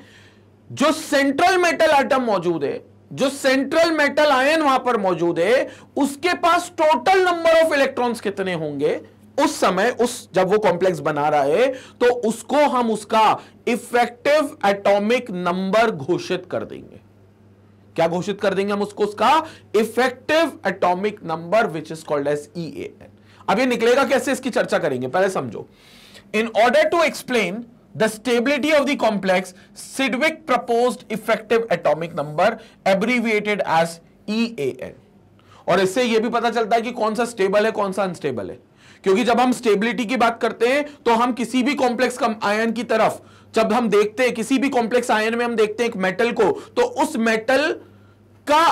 जो सेंट्रल मेटल आइटम मौजूद है जो सेंट्रल मेटल आयन वहां पर मौजूद है उसके पास टोटल नंबर ऑफ इलेक्ट्रॉन्स कितने होंगे उस समय उस जब वो कॉम्प्लेक्स बना रहा है तो उसको हम उसका इफेक्टिव एटॉमिक नंबर घोषित कर देंगे क्या घोषित कर देंगे हम उसको उसका effective atomic number which is called as E अब ये निकलेगा कैसे इसकी चर्चा करेंगे पहले समझो In order to explain the stability of the complex, Sidwick proposed effective atomic number abbreviated as EAN. और इससे यह भी पता चलता है कि कौन सा स्टेबल है कौन सा अनस्टेबल है क्योंकि जब हम स्टेबिलिटी की बात करते हैं तो हम किसी भी कॉम्प्लेक्स आयन की तरफ जब हम देखते हैं किसी भी कॉम्प्लेक्स आयन में हम देखते हैं एक मेटल को तो उस मेटल का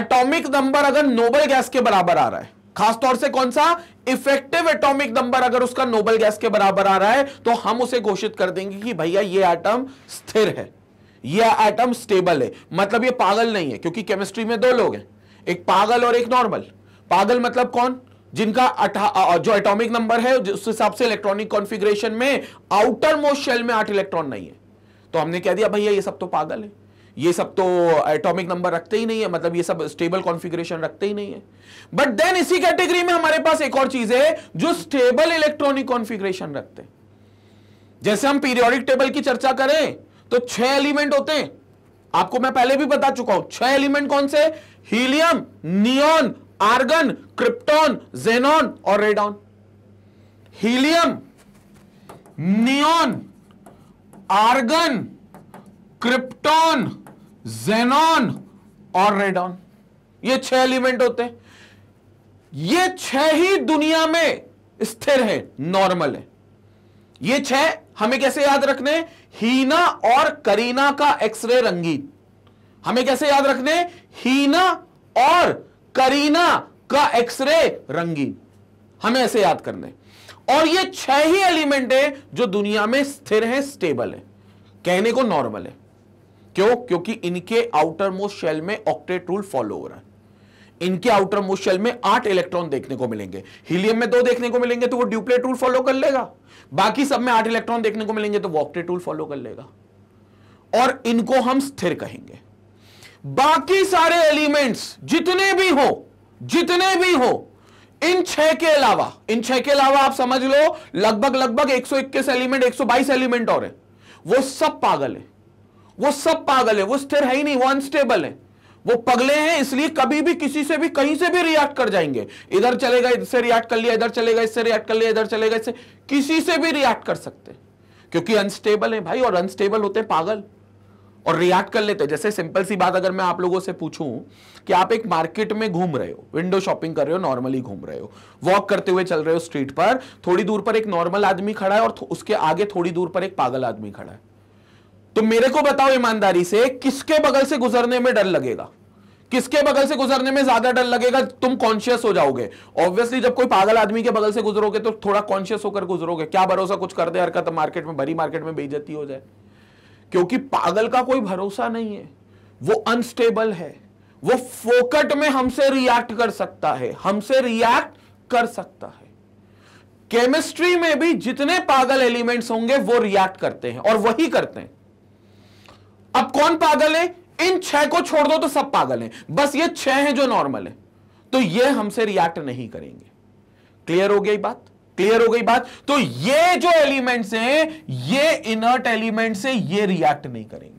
एटॉमिक नंबर अगर नोबल गैस के बराबर आ रहा है खासतौर से कौन सा इफेक्टिव एटॉमिक नंबर अगर उसका नोबल गैस के बराबर आ रहा है तो हम उसे घोषित कर देंगे कि भैया ये एटम स्थिर है ये एटम स्टेबल है मतलब ये पागल नहीं है क्योंकि केमिस्ट्री में दो लोग हैं एक पागल और एक नॉर्मल पागल मतलब कौन जिनका जो एटॉमिक नंबर है उस हिसाब से इलेक्ट्रॉनिक कॉन्फ़िगरेशन में आउटर मोस्ट शेल में आठ इलेक्ट्रॉन नहीं है तो हमने कह दिया भैया ये सब तो पागल है ये सब तो एटॉमिक नंबर रखते ही नहीं है मतलब ये सब स्टेबल कॉन्फ़िगरेशन रखते ही नहीं है बट देन इसी कैटेगरी में हमारे पास एक और चीज है जो स्टेबल इलेक्ट्रॉनिक कॉन्फ़िगरेशन रखते हैं जैसे हम पीरियोडिक टेबल की चर्चा करें तो छह एलिमेंट होते हैं आपको मैं पहले भी बता चुका हूं छह एलिमेंट कौन से helium neon argon krypton xenon और radon helium neon argon krypton xenon और रेडॉन ये छह एलिमेंट होते हैं ये छह ही दुनिया में स्थिर है नॉर्मल है ये छह हमें कैसे याद रखने हीना और करीना का एक्सरे रंगीन हमें कैसे याद रखने हीना और करीना का एक्सरे रंगीन हमें ऐसे याद करने और ये छह ही एलिमेंट है जो दुनिया में स्थिर है स्टेबल है कहने को नॉर्मल है क्यों क्योंकि इनके आउटर मोस्ट शेल में ऑक्टेट रूल फॉलो हो रहा है इनके आउटर मोस्ट शेल में आठ इलेक्ट्रॉन देखने को मिलेंगे हीलियम में दो देखने को मिलेंगे तो वो ड्यूप्लेट रूल फॉलो कर लेगा बाकी सब में आठ इलेक्ट्रॉन देखने को मिलेंगे तो वो ऑक्टेट रूल फॉलो कर लेगा और इनको हम स्थिर कहेंगे बाकी सारे एलिमेंट्स जितने भी हो जितने भी हो इन छह के अलावा इन छह के अलावा आप समझ लो लगभग लगभग 121 एलिमेंट 122 एलिमेंट और है वो सब पागल है वो सब पागल है वो स्थिर है ही नहीं वो अनस्टेबल है वो पगले हैं इसलिए कभी भी किसी से भी कहीं से भी रिएक्ट कर जाएंगे इधर चलेगा इससे रिएक्ट कर लिया इधर चलेगा इससे रिएक्ट कर लिया इधर चलेगा इससे किसी से भी रिएक्ट कर सकते क्योंकि अनस्टेबल है भाई और अनस्टेबल होते हैं पागल और रिएक्ट कर लेते हैं जैसे सिंपल सी बात अगर मैं आप लोगों से पूछूं कि आप एक मार्केट में घूम रहे हो विंडो शॉपिंग कर रहे हो नॉर्मली घूम रहे हो वॉक करते हुए चल रहे हो स्ट्रीट पर थोड़ी दूर पर एक नॉर्मल आदमी खड़ा है और उसके आगे थोड़ी दूर पर एक पागल आदमी खड़ा है तो मेरे को बताओ ईमानदारी से किसके बगल से गुजरने में डर लगेगा किसके बगल से गुजरने में ज्यादा डर लगेगा तुम कॉन्शियस हो जाओगे ऑब्वियसली जब कोई पागल आदमी के बगल से गुजरोगे तो थोड़ा कॉन्शियस होकर गुजरोगे क्या भरोसा कुछ कर दे हरकत मार्केट में भरी मार्केट में बेइज्जती हो जाए क्योंकि पागल का कोई भरोसा नहीं है वो अनस्टेबल है वो फोकट में हमसे रिएक्ट कर सकता है हमसे रिएक्ट कर सकता है केमिस्ट्री में भी जितने पागल एलिमेंट्स होंगे वो रिएक्ट करते हैं और वही करते हैं अब कौन पागल है इन छह को छोड़ दो तो सब पागल हैं बस ये छह हैं जो नॉर्मल है तो ये हमसे रिएक्ट नहीं करेंगे क्लियर हो गई बात क्लियर हो गई बात तो ये जो एलिमेंट्स हैं ये इनर्ट एलिमेंट्स हैं ये रिएक्ट नहीं करेंगे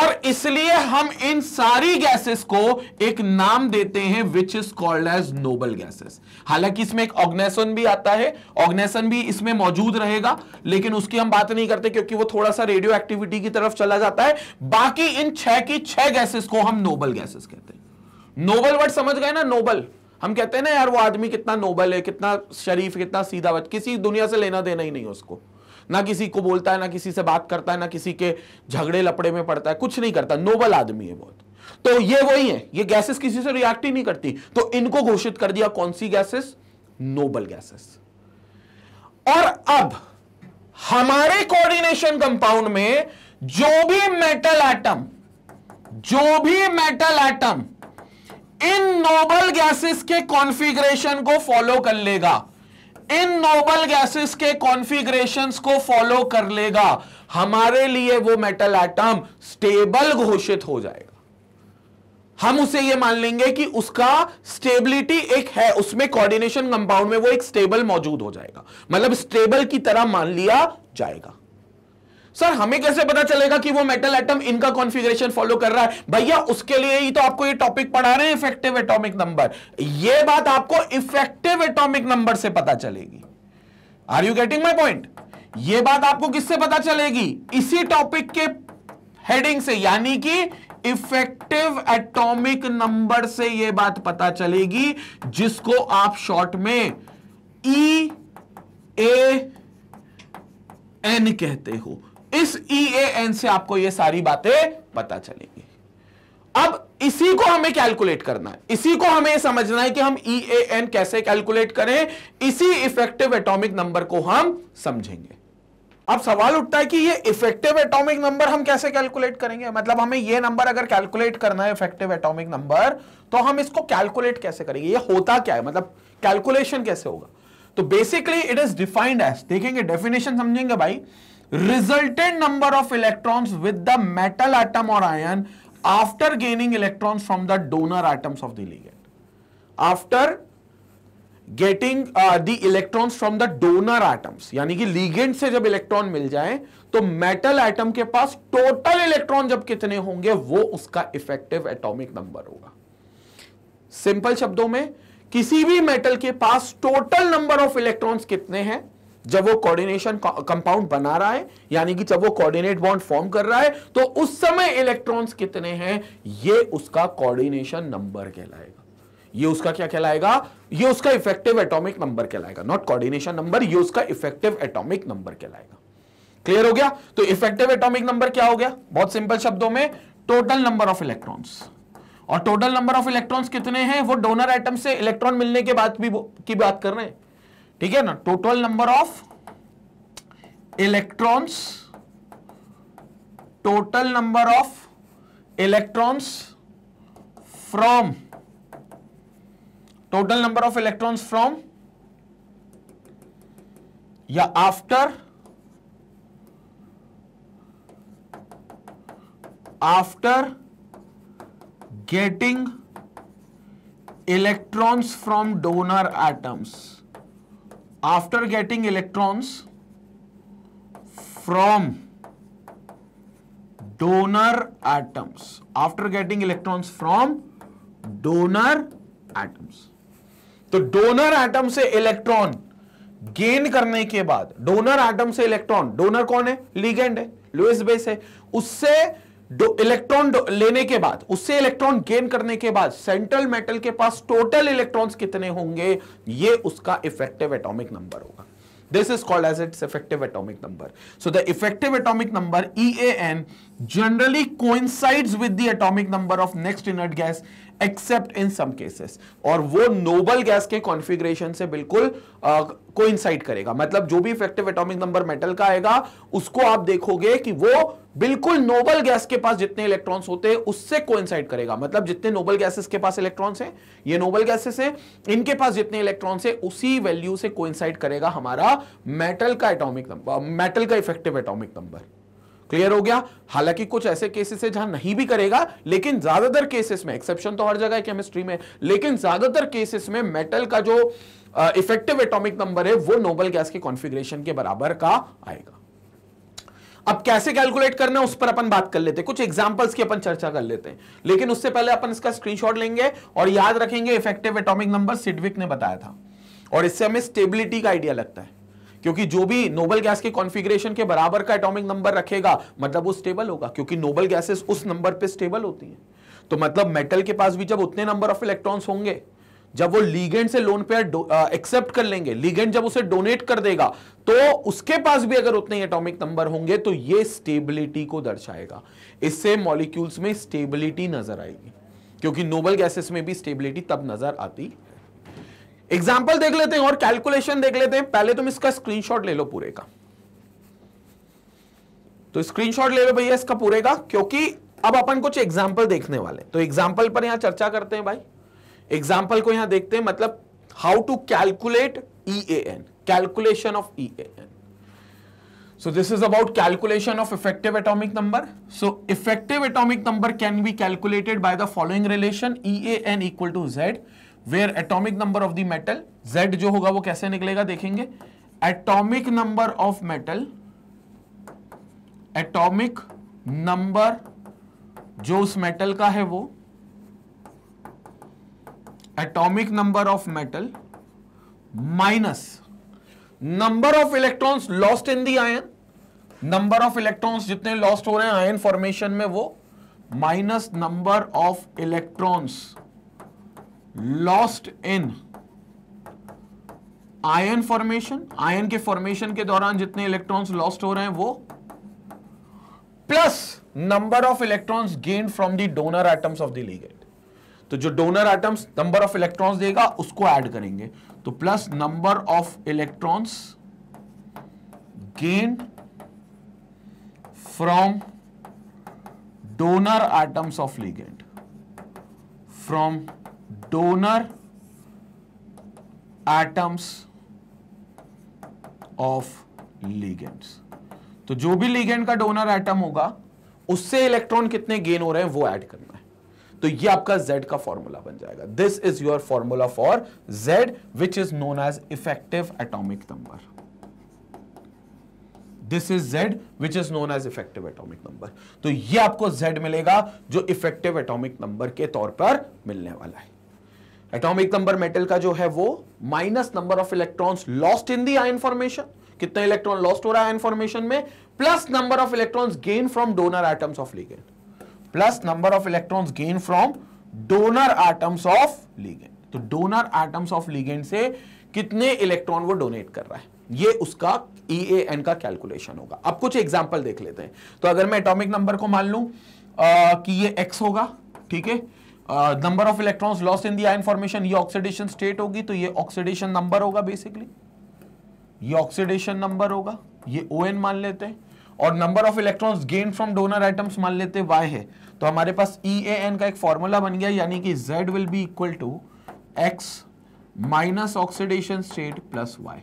और इसलिए हम इन सारी गैसेस को एक नाम देते हैं which is called as noble gases हालांकि इसमें एक ऑग्नेसन भी आता है ऑग्नेसन भी इसमें मौजूद रहेगा लेकिन उसकी हम बात नहीं करते क्योंकि वो थोड़ा सा रेडियो एक्टिविटी की तरफ चला जाता है बाकी इन छह की छह गैसेस को हम नोबल गैसेस कहते हैं नोबल वर्ड समझ गए ना नोबल हम कहते हैं ना यार वो आदमी कितना नोबल है कितना शरीफ कितना सीधा किसी दुनिया से लेना देना ही नहीं उसको ना किसी को बोलता है ना किसी से बात करता है ना किसी के झगड़े लपड़े में पड़ता है कुछ नहीं करता नोबल आदमी है बहुत तो ये वही है ये गैसेस किसी से रिएक्ट ही नहीं करती तो इनको घोषित कर दिया कौन सी गैसेस नोबल गैसेस और अब हमारे कोऑर्डिनेशन कंपाउंड में जो भी मेटल एटम जो भी मेटल एटम इन नोबल गैसेस के कॉन्फ़िगरेशन को फॉलो कर लेगा इन नोबल गैसेस के कॉन्फ़िगरेशन को फॉलो कर लेगा हमारे लिए वो मेटल एटम स्टेबल घोषित हो जाएगा हम उसे ये मान लेंगे कि उसका स्टेबिलिटी एक है उसमें कोऑर्डिनेशन कंपाउंड में वो एक स्टेबल मौजूद हो जाएगा मतलब स्टेबल की तरह मान लिया जाएगा सर हमें कैसे पता चलेगा कि वो मेटल एटम इनका कॉन्फ़िगरेशन फॉलो कर रहा है भैया उसके लिए ही तो आपको ये टॉपिक पढ़ा रहे हैं इफेक्टिव एटॉमिक नंबर ये बात आपको इफेक्टिव एटॉमिक नंबर से पता चलेगी are you getting my point ये बात आपको किससे पता चलेगी इसी टॉपिक के हेडिंग से यानी कि इफेक्टिव एटॉमिक नंबर से यह बात पता चलेगी जिसको आप शॉर्ट में ई ए एन कहते हो इस ईएएन e से आपको ये सारी बातें पता चलेंगी अब इसी को हमें कैलकुलेट करना है इसी को हमें समझना है कि हम ईएएन e कैसे कैलकुलेट करें इसी इफेक्टिव एटॉमिक नंबर को हम समझेंगे अब सवाल उठता है कि ये इफेक्टिव एटॉमिक नंबर हम कैसे कैलकुलेट करेंगे मतलब हमें ये नंबर अगर कैलकुलेट करना है इफेक्टिव एटॉमिक नंबर तो हम इसको कैलकुलेट कैसे करेंगे ये होता क्या है मतलब कैलकुलेशन कैसे होगा तो basically it is defined as देखेंगे डेफिनेशन समझेंगे भाई resultant number of electron with the metal atom और ion after gaining electron from the donor atoms of the ligand after getting the electron from the donor atoms यानी कि लीगेंट से जब इलेक्ट्रॉन मिल जाए तो मेटल आइटम के पास टोटल इलेक्ट्रॉन जब कितने होंगे वो उसका इफेक्टिव एटॉमिक नंबर होगा सिंपल शब्दों में किसी भी मेटल के पास टोटल नंबर ऑफ इलेक्ट्रॉन कितने हैं जब वो कोऑर्डिनेशन कंपाउंड बना रहा है यानी कि जब वो कोऑर्डिनेट बॉन्ड फॉर्म कर रहा है तो उस समय इलेक्ट्रॉन्स कितने हैं ये उसका कोऑर्डिनेशन नंबर कहलाएगा ये उसका क्या कहलाएगा ये उसका इफेक्टिव एटॉमिक नंबर कहलाएगा नॉट कोऑर्डिनेशन नंबर ये उसका इफेक्टिव एटॉमिक नंबर कहलाएगा क्लियर हो गया तो इफेक्टिव एटॉमिक नंबर क्या हो गया बहुत सिंपल शब्दों में टोटल नंबर ऑफ इलेक्ट्रॉन्स और टोटल नंबर ऑफ इलेक्ट्रॉन्स कितने हैं वो डोनर आइटम से इलेक्ट्रॉन मिलने के बाद भी की बात कर रहे हैं ठीक है ना total number of electrons total number of electrons from total number of electrons from या after after getting electrons from donor atoms after getting electrons from donor atoms after getting electrons from donor atoms तो डोनर एटम से इलेक्ट्रॉन गेन करने के बाद डोनर एटम से इलेक्ट्रॉन डोनर कौन है लीगेंड है लुइस बेस है उससे इलेक्ट्रॉन लेने के बाद उससे इलेक्ट्रॉन गेन करने के बाद सेंट्रल मेटल के पास टोटल इलेक्ट्रॉन्स कितने होंगे ये उसका इफेक्टिव एटॉमिक नंबर होगा this is called as its effective atomic number so the effective atomic number E N generally coincides with the atomic number of next inert gas except in some cases और वो नोबल गैस के कॉन्फिग्रेशन से बिल्कुल कोइंसाइड uh, करेगा मतलब जो भी इफेक्टिव एटॉमिक नंबर मेटल का आएगा उसको आप देखोगे कि वो बिल्कुल नोबल गैस के पास जितने इलेक्ट्रॉन्स होते हैं उससे कोइंसाइड करेगा मतलब जितने नोबल गैसेस के पास इलेक्ट्रॉन्स हैं ये नोबल गैसेस हैं इनके पास जितने इलेक्ट्रॉन्स हैं उसी वैल्यू से कोइंसाइड करेगा हमारा मेटल का एटॉमिक नंबर मेटल का इफेक्टिव एटॉमिक नंबर क्लियर हो गया हालांकि कुछ ऐसे केसेस है जहां नहीं भी करेगा लेकिन ज्यादातर केसेस में एक्सेप्शन तो हर जगह है केमिस्ट्री में लेकिन ज्यादातर केसेस में मेटल का जो इफेक्टिव एटॉमिक नंबर है वो नोबल गैस के कॉन्फिग्रेशन के बराबर का आएगा अब कैसे कैलकुलेट करना है उस पर अपन बात कर लेते हैं कुछ एग्जांपल्स की अपन चर्चा कर लेते हैं लेकिन उससे पहले अपन इसका स्क्रीनशॉट लेंगे और याद रखेंगे इफेक्टिव एटॉमिक नंबर सिडविक ने बताया था और इससे हमें स्टेबिलिटी का आइडिया लगता है क्योंकि जो भी नोबल गैस के कॉन्फिग्रेशन के बराबर का एटोमिक नंबर रखेगा मतलब वो स्टेबल होगा क्योंकि नोबल गैसेस उस नंबर पर स्टेबल होती है तो मतलब मेटल के पास भी जब उतने नंबर ऑफ इलेक्ट्रॉन्स होंगे जब वो लीगेंड से लोन पेयर एक्सेप्ट कर लेंगे लीगेंड जब उसे डोनेट कर देगा तो उसके पास भी अगर उतने एटॉमिक नंबर होंगे तो ये स्टेबिलिटी को दर्शाएगा इससे मॉलिक्यूल्स में स्टेबिलिटी नजर आएगी क्योंकि नोबल गैसेस में भी स्टेबिलिटी तब नजर आती है एग्जाम्पल देख लेते हैं और कैलकुलेशन देख लेते हैं पहले तुम इसका स्क्रीन ले लो पूरे का तो स्क्रीनशॉट ले लो भैया इसका पूरे का क्योंकि अब अपन कुछ एग्जाम्पल देखने वाले तो एग्जाम्पल पर यहां चर्चा करते हैं भाई एग्जाम्पल को यहां देखते हैं मतलब how to calculate E N calculation of E N so this is about calculation of effective atomic number so effective atomic number can be calculated by the following relation E N equal to Z where atomic number of the metal Z जो होगा वो कैसे निकलेगा देखेंगे atomic number of metal atomic number जो उस मेटल का है वो atomic number of metal minus number of electrons lost in the ion number of electrons जितने लॉस्ट हो रहे हैं आयन फॉर्मेशन में वो minus number of electrons lost in ion formation ion के फॉर्मेशन के दौरान जितने इलेक्ट्रॉन्स लॉस्ट हो रहे हैं वो plus number of electrons gain from the donor atoms of the ligand तो जो donor atoms number of electrons देगा उसको ऐड करेंगे तो plus number of electrons gain from donor atoms of ligand from donor atoms of ligands तो जो भी लिगेंड का डोनर एटम होगा उससे इलेक्ट्रॉन कितने गेन हो रहे हैं वो ऐड करना है तो ये आपका z का फॉर्मूला बन जाएगा this is your formula for z which is known as effective atomic number this is z which is known as effective atomic number तो ये आपको z मिलेगा जो इफेक्टिव atomic नंबर के तौर पर मिलने वाला है Atomic नंबर मेटल का जो है वो minus number of electrons lost in the ion formation. कितने इलेक्ट्रॉन लॉस्ट हो रहा है ion formation में plus number of electrons gain from donor atoms of ligand. Plus number of electrons gain from donor atoms of ligand तो डोनर आटम्स ऑफ लीगेंड से कितने इलेक्ट्रॉन वो डोनेट कर रहा है ये उसका ई e का कैलकुलेशन होगा अब कुछ एग्जाम्पल देख लेते हैं तो अगर मैं एटॉमिक नंबर को मान लू कि ये एक्स होगा ठीक है number of electrons loss in दिन फॉर्मेशन ये ऑक्सीडेशन स्टेट होगी तो ये ऑक्सीडेशन नंबर होगा बेसिकली ये ऑक्सीडेशन नंबर होगा ये ओ मान लेते हैं और number of electrons gain from donor atoms मान लेते हैं वाई है तो हमारे पास ई ए एन का एक फॉर्मूला बन गया यानी कि Z will be equal to x minus oxidation state plus y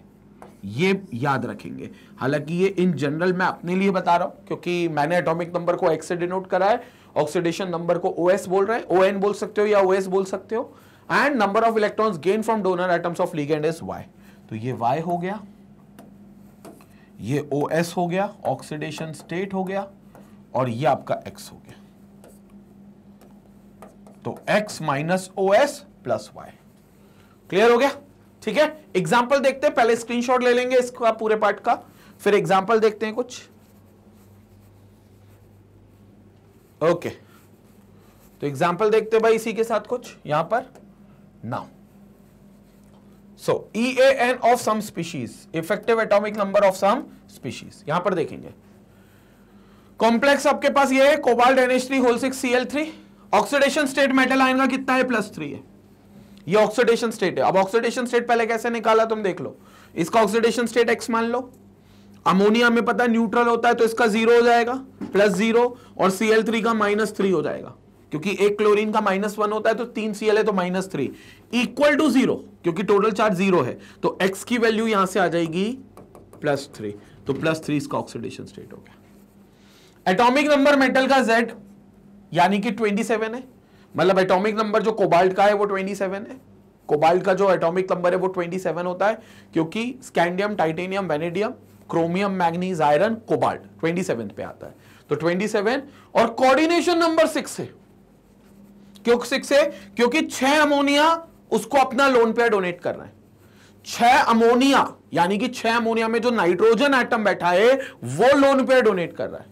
ये याद रखेंगे हालांकि ये इन जनरल मैं अपने लिए बता रहा हूं क्योंकि मैंने एटॉमिक नंबर को एक्स से डिनोट करा है ऑक्सीडेशन नंबर को ओ एस बोल रहे हैं ओ एन बोल सकते हो या ओ एस बोल सकते हो and number of electron gain from donor atoms of ligand is y तो ये वाई हो गया ये ओ एस हो गया ऑक्सीडेशन स्टेट हो गया और ये आपका एक्स हो गया तो x minus O S plus y clear हो गया ठीक है एग्जाम्पल देखते हैं पहले स्क्रीनशॉट ले लेंगे इसका पूरे पार्ट का फिर एग्जाम्पल देखते हैं कुछ ओके तो एग्जाम्पल देखते हैं भाई इसी के साथ कुछ यहां पर now so E A N of some species effective atomic number of some species यहां पर देखेंगे कॉम्प्लेक्स आपके पास ये है cobalt NH three whole six C L three oxidation state metal ion का कितना है प्लस थ्री है ये ऑक्सीडेशन स्टेट है अब ऑक्सीडेशन स्टेट पहले कैसे निकाला तुम देख लो इसका ऑक्सीडेशन स्टेट एक्स मान लो अमोनिया में पता है न्यूट्रल होता है तो इसका जीरो हो जाएगा प्लस जीरो और सीएल थ्री का माइनस थ्री हो जाएगा क्योंकि एक क्लोरीन का माइनस वन होता है तो तीन सीएल है तो minus three equal to zero क्योंकि टोटल चार्ज जीरो है तो एक्स की वैल्यू यहां से आ जाएगी प्लस थ्री तो प्लस थ्री इसका ऑक्सीडेशन स्टेट हो गया एटॉमिक नंबर मेटल का जेड यानी कि 27 है मतलब एटॉमिक नंबर जो कोबाल्ट का है वो 27 है कोबाल्ट का जो एटॉमिक नंबर है वो 27 होता है क्योंकि scandium titanium vanadium chromium manganese iron cobalt 27 पे आता है तो 27 और कोऑर्डिनेशन नंबर सिक्स है क्यों सिक्स है क्योंकि छह अमोनिया उसको अपना लोन पेयर डोनेट कर रहे हैं छह अमोनिया यानी कि छह अमोनिया में जो नाइट्रोजन एटम बैठा है वो लोन पेयर डोनेट कर रहा है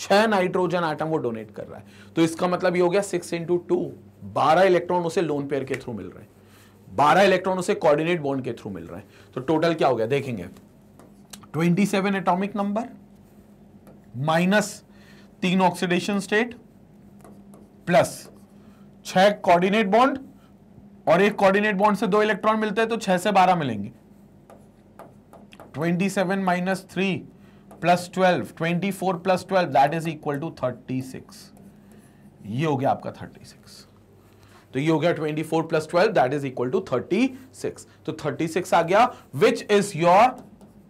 छह नाइट्रोजन आइटम वो डोनेट कर रहा है तो इसका मतलब ये हो गया सिक्स इंटू टू बारह इलेक्ट्रॉन उसे लोन पेयर के थ्रू मिल रहे हैं बारह इलेक्ट्रॉन उसे कोऑर्डिनेट बॉन्ड के थ्रू मिल रहे हैं तो टोटल क्या हो गया देखेंगे twenty seven atomic number minus तीन ऑक्सीडेशन स्टेट प्लस छह कोऑर्डिनेट बॉन्ड और एक कोऑर्डिनेट बॉन्ड से दो इलेक्ट्रॉन मिलते हैं तो छह से बारह मिलेंगे twenty seven minus three plus twelve twenty four plus twelve that is equal to thirty six ये हो गया आपका थर्टी सिक्स तो ये हो गया twenty four plus twelve that is equal to thirty six तो थर्टी सिक्स आ गया which is your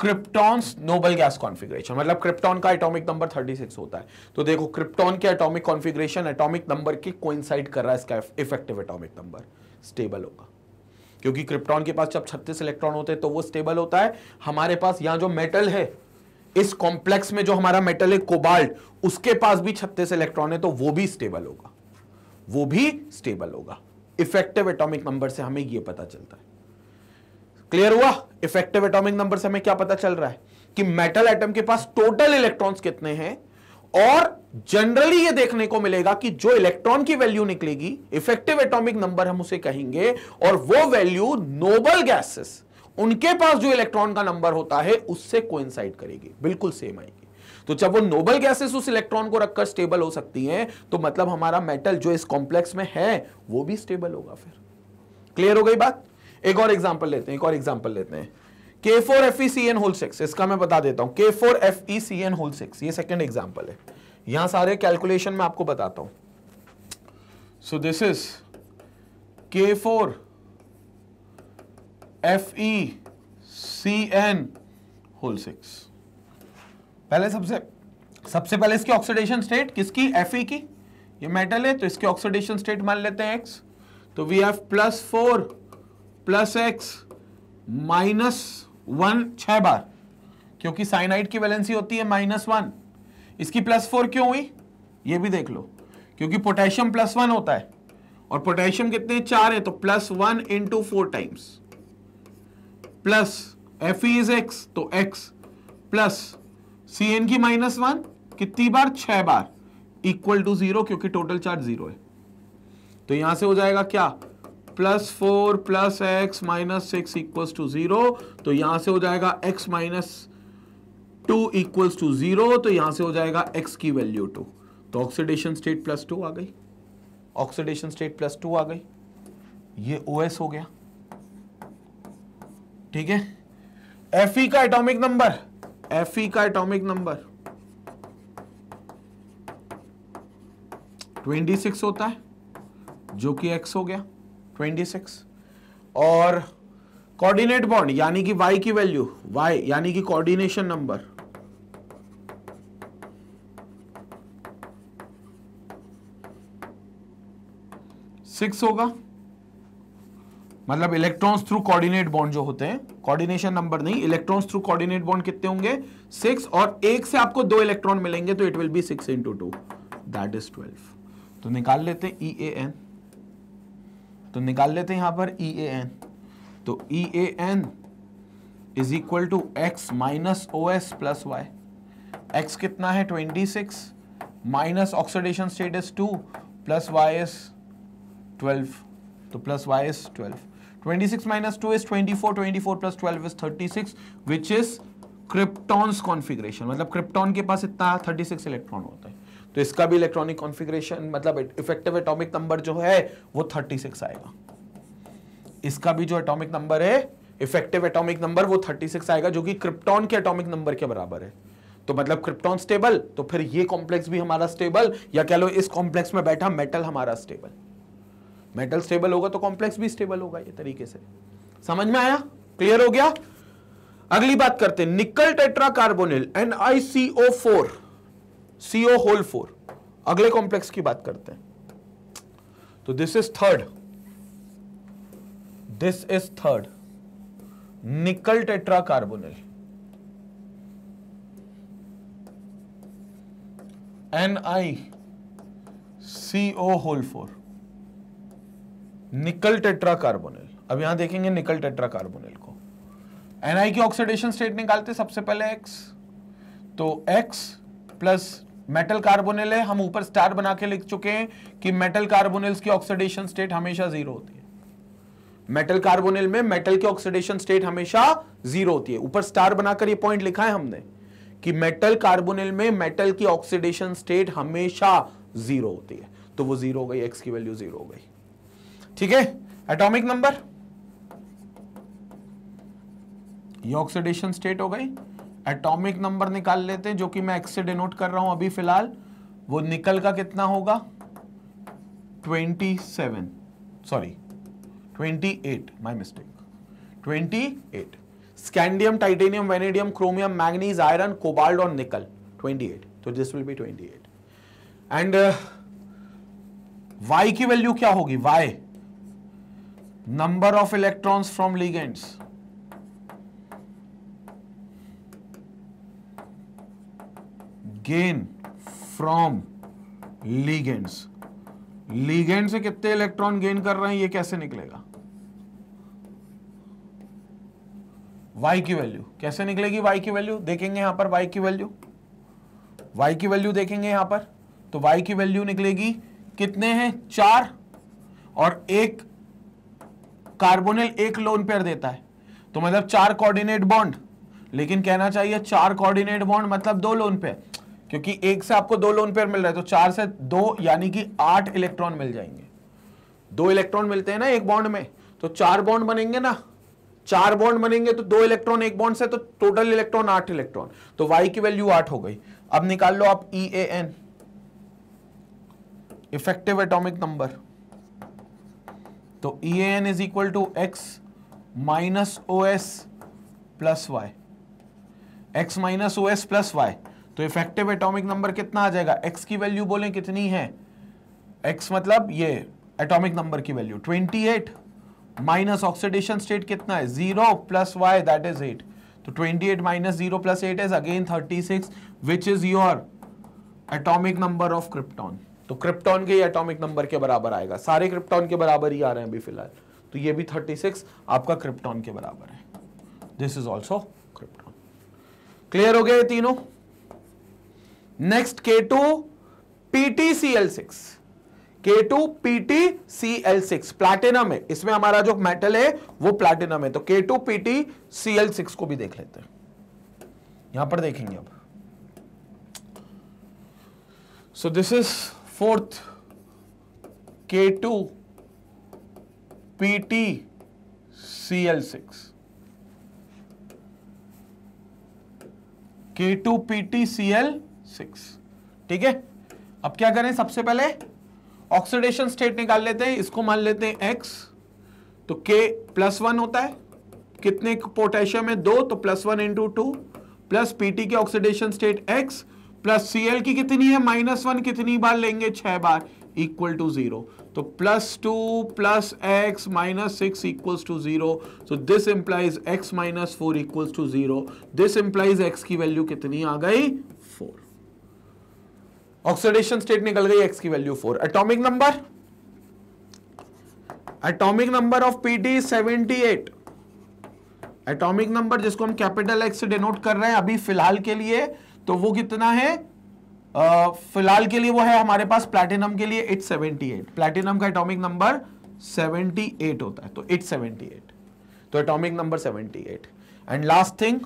krypton's noble gas configuration मतलब क्रिप्टॉन का एटॉमिक नंबर 36 होता है तो देखो क्रिप्टॉन के एटॉमिक कॉन्फिग्रेशन एटॉमिक नंबर के कोइंसाइड कर रहा है इसका इफेक्टिव एटॉमिक नंबर स्टेबल होगा क्योंकि क्रिप्टॉन के पास जब 36 इलेक्ट्रॉन होते हैं तो वो स्टेबल होता है हमारे पास यहाँ जो मेटल है इस कॉम्प्लेक्स में जो हमारा मेटल है कोबाल्ट उसके पास भी छत्तीस इलेक्ट्रॉन है तो वो भी स्टेबल होगा वो भी स्टेबल होगा इफेक्टिव एटॉमिक नंबर से हमें ये पता चलता है क्लियर हुआ इफेक्टिव एटॉमिक नंबर से हमें क्या पता चल रहा है कि मेटल एटम के पास टोटल इलेक्ट्रॉन्स कितने हैं और जनरली ये देखने को मिलेगा कि जो इलेक्ट्रॉन की वैल्यू निकलेगी इफेक्टिव एटॉमिक नंबर हम उसे कहेंगे और वो वैल्यू नोबल गैसेस उनके पास जो इलेक्ट्रॉन का नंबर होता है उससे कोइंसाइड करेगी बिल्कुल सेम आएगी तो जब वो नोबल गैसेस उस इलेक्ट्रॉन को रखकर स्टेबल हो सकती हैं तो मतलब हमारा मेटल जो इस कॉम्प्लेक्स में है वो भी स्टेबल होगा फिर क्लियर हो गई बात एक और एग्जाम्पल लेते हैं एक और एग्जाम्पल लेते हैं K four F E C N whole six इसका मैं बता देता हूं K four F E C N whole six ये सेकेंड एग्जाम्पल है यहां सारे कैलकुलेशन में आपको बताता हूं so this is K four F E C N whole six पहले सबसे सबसे पहले इसकी ऑक्सीडेशन स्टेट किसकी एफ ई e की ये मेटल है तो इसकी ऑक्सीडेशन स्टेट मान लेते हैं एक्स तो वी F plus four plus x minus one छह बार क्योंकि साइनाइड की वैलेंसी होती है माइनस वन इसकी प्लस फोर क्यों हुई ये भी देख लो क्योंकि पोटेशियम प्लस वन होता है और पोटेशियम कितने चार है तो plus one into four times plus F is x तो एक्स प्लस सी एन की माइनस वन कितनी बार छह बार इक्वल टू जीरो क्योंकि टोटल चार्ज जीरो है तो यहां से हो जाएगा क्या plus four plus x minus six equal to zero तो यहां से हो जाएगा x minus two equals to zero तो यहां से हो जाएगा एक्स की वैल्यू टू तो ऑक्सीडेशन स्टेट प्लस टू आ गई ऑक्सीडेशन स्टेट प्लस टू आ गई ये ओ हो गया ठीक है एफ ई e का एटॉमिक नंबर एफ ई का एटॉमिक नंबर 26 होता है जो कि x हो गया 26 और कोऑर्डिनेट बॉन्ड यानी कि y की वैल्यू y यानी कि कोऑर्डिनेशन नंबर सिक्स होगा मतलब इलेक्ट्रॉन्स थ्रू कोऑर्डिनेट बॉन्ड जो होते हैं कोऑर्डिनेशन नंबर नहीं इलेक्ट्रॉन्स थ्रू कोऑर्डिनेट बॉन्ड कितने होंगे सिक्स और एक से आपको दो इलेक्ट्रॉन मिलेंगे तो it will be six into two that is twelve तो निकाल लेते हैं ई ए एन तो निकाल लेते हैं यहां पर ई ए एन तो E A N is equal to x minus O S plus Y x कितना है twenty six minus oxidation state is two plus y is twelve तो plus y is twelve 26 minus 2 is 24, 24 plus 12 is 36, which is krypton's configuration मतलब क्रिप्टॉन के पास इतना 36 इलेक्ट्रॉन होता है तो इसका भी इलेक्ट्रॉनिक कॉन्फिग्रेशन मतलब इफेक्टिव एटॉमिक नंबर जो है वो 36 आएगा इसका भी जो एटॉमिक नंबर है इफेक्टिव एटॉमिक नंबर वो 36 आएगा जो कि क्रिप्टॉन के एटॉमिक नंबर के बराबर है तो मतलब क्रिप्टॉन स्टेबल तो फिर ये कॉम्प्लेक्स भी हमारा स्टेबल या कह लो इस कॉम्प्लेक्स में बैठा मेटल हमारा स्टेबल मेटल स्टेबल होगा तो कॉम्प्लेक्स भी स्टेबल होगा ये तरीके से समझ में आया क्लियर हो गया अगली बात करते हैं nickel tetra carbonyl N I C O four C O whole four अगले कॉम्प्लेक्स की बात करते हैं तो this is third this is third nickel tetra carbonyl N I C O whole four nickel tetra carbonyl अब यहां देखेंगे निकल टेट्रा कार्बोनिल को एनआई की ऑक्सीडेशन स्टेट निकालते सबसे पहले एक्स तो एक्स प्लस मेटल कार्बोनिल है हम ऊपर स्टार बना के लिख चुके हैं कि मेटल कार्बोनिल्स की ऑक्सीडेशन स्टेट हमेशा जीरो होती है मेटल कार्बोनिल में मेटल की ऑक्सीडेशन स्टेट हमेशा जीरो होती है ऊपर स्टार बनाकर ये पॉइंट लिखा है हमने कि मेटल कार्बोनिल में मेटल की ऑक्सीडेशन स्टेट हमेशा जीरो होती है तो वो जीरो हो गई एक्स की वैल्यू जीरो हो गई ठीक है एटॉमिक नंबर ये ऑक्सीडेशन स्टेट हो गई एटॉमिक नंबर निकाल लेते हैं जो कि मैं एक्स से डिनोट कर रहा हूं अभी फिलहाल वो निकल का कितना होगा 27 sorry 28 my mistake twenty eight scandium titanium vanadium chromium manganese iron cobalt और निकल 28 तो this will be 28 and y की वैल्यू क्या होगी y number of electrons from ligands gain from ligands ligand से कितने इलेक्ट्रॉन गेन कर रहे हैं ये कैसे निकलेगा y की वैल्यू कैसे निकलेगी y की वैल्यू देखेंगे यहां पर y की वैल्यू y की वैल्यू देखेंगे यहां पर तो y की वैल्यू निकलेगी कितने हैं चार और एक कार्बोनिल एक लोन पेयर देता है तो मतलब चार कोऑर्डिनेट बॉन्ड लेकिन कहना चाहिए चार कोऑर्डिनेट बॉन्ड मतलब दो लोन पेयर क्योंकि एक से आपको दो लोन पेयर मिल रहा है तो चार से दो यानी कि आठ इलेक्ट्रॉन मिल जाएंगे दो इलेक्ट्रॉन मिलते हैं ना एक बॉन्ड में तो चार बॉन्ड बनेंगे ना चार बॉन्ड बनेंगे तो दो इलेक्ट्रॉन एक बॉन्ड से तो टोटल इलेक्ट्रॉन आठ इलेक्ट्रॉन तो वाई की वैल्यू आठ हो गई अब निकाल लो आप E A N effective atomic number तो E N is equal to x minus O S plus Y x minus O S plus y तो इफेक्टिव एटॉमिक नंबर कितना आ जाएगा एक्स की वैल्यू बोले कितनी है एक्स मतलब ये एटॉमिक नंबर की वैल्यू 28 माइनस ऑक्सीडेशन स्टेट कितना है zero plus y that is eight तो 28 minus zero plus eight is again 36 which is your atomic number of krypton तो क्रिप्टॉन के एटॉमिक नंबर के बराबर आएगा सारे क्रिप्टॉन के बराबर ही आ रहे हैं अभी फिलहाल तो ये भी 36 आपका क्रिप्टॉन के बराबर है this is also krypton clear हो गए तीनों next K two PTCL six K two PTCL six platinum है इसमें हमारा जो मेटल है वो प्लैटिनम है तो के टू पीटीसीएल सिक्स को भी देख लेते हैं यहां पर देखेंगे अब so this is fourth K two P T C L six K two P T C L six ठीक है अब क्या करें सबसे पहले ऑक्सीडेशन स्टेट निकाल लेते हैं इसको मान लेते हैं एक्स तो के प्लस वन होता है कितने पोटेशियम है दो तो plus one into two plus PT के oxidation state x plus C L की कितनी है माइनस वन कितनी बार लेंगे छह बार इक्वल टू जीरो तो plus two plus x minus six equals to zero so this implies x minus four equals to zero this implies x की वैल्यू कितनी आ गई फोर ऑक्सीडेशन स्टेट निकल गई एक्स की value four atomic number atomic number of PT seventy eight atomic number जिसको हम कैपिटल एक्स से डिनोट कर रहे हैं अभी फिलहाल के लिए तो वो कितना है फिलहाल के लिए वो है हमारे पास प्लैटिनम के लिए एट प्लैटिनम का एटॉमिक नंबर एट होता है तो एट तो atomic number eight and last thing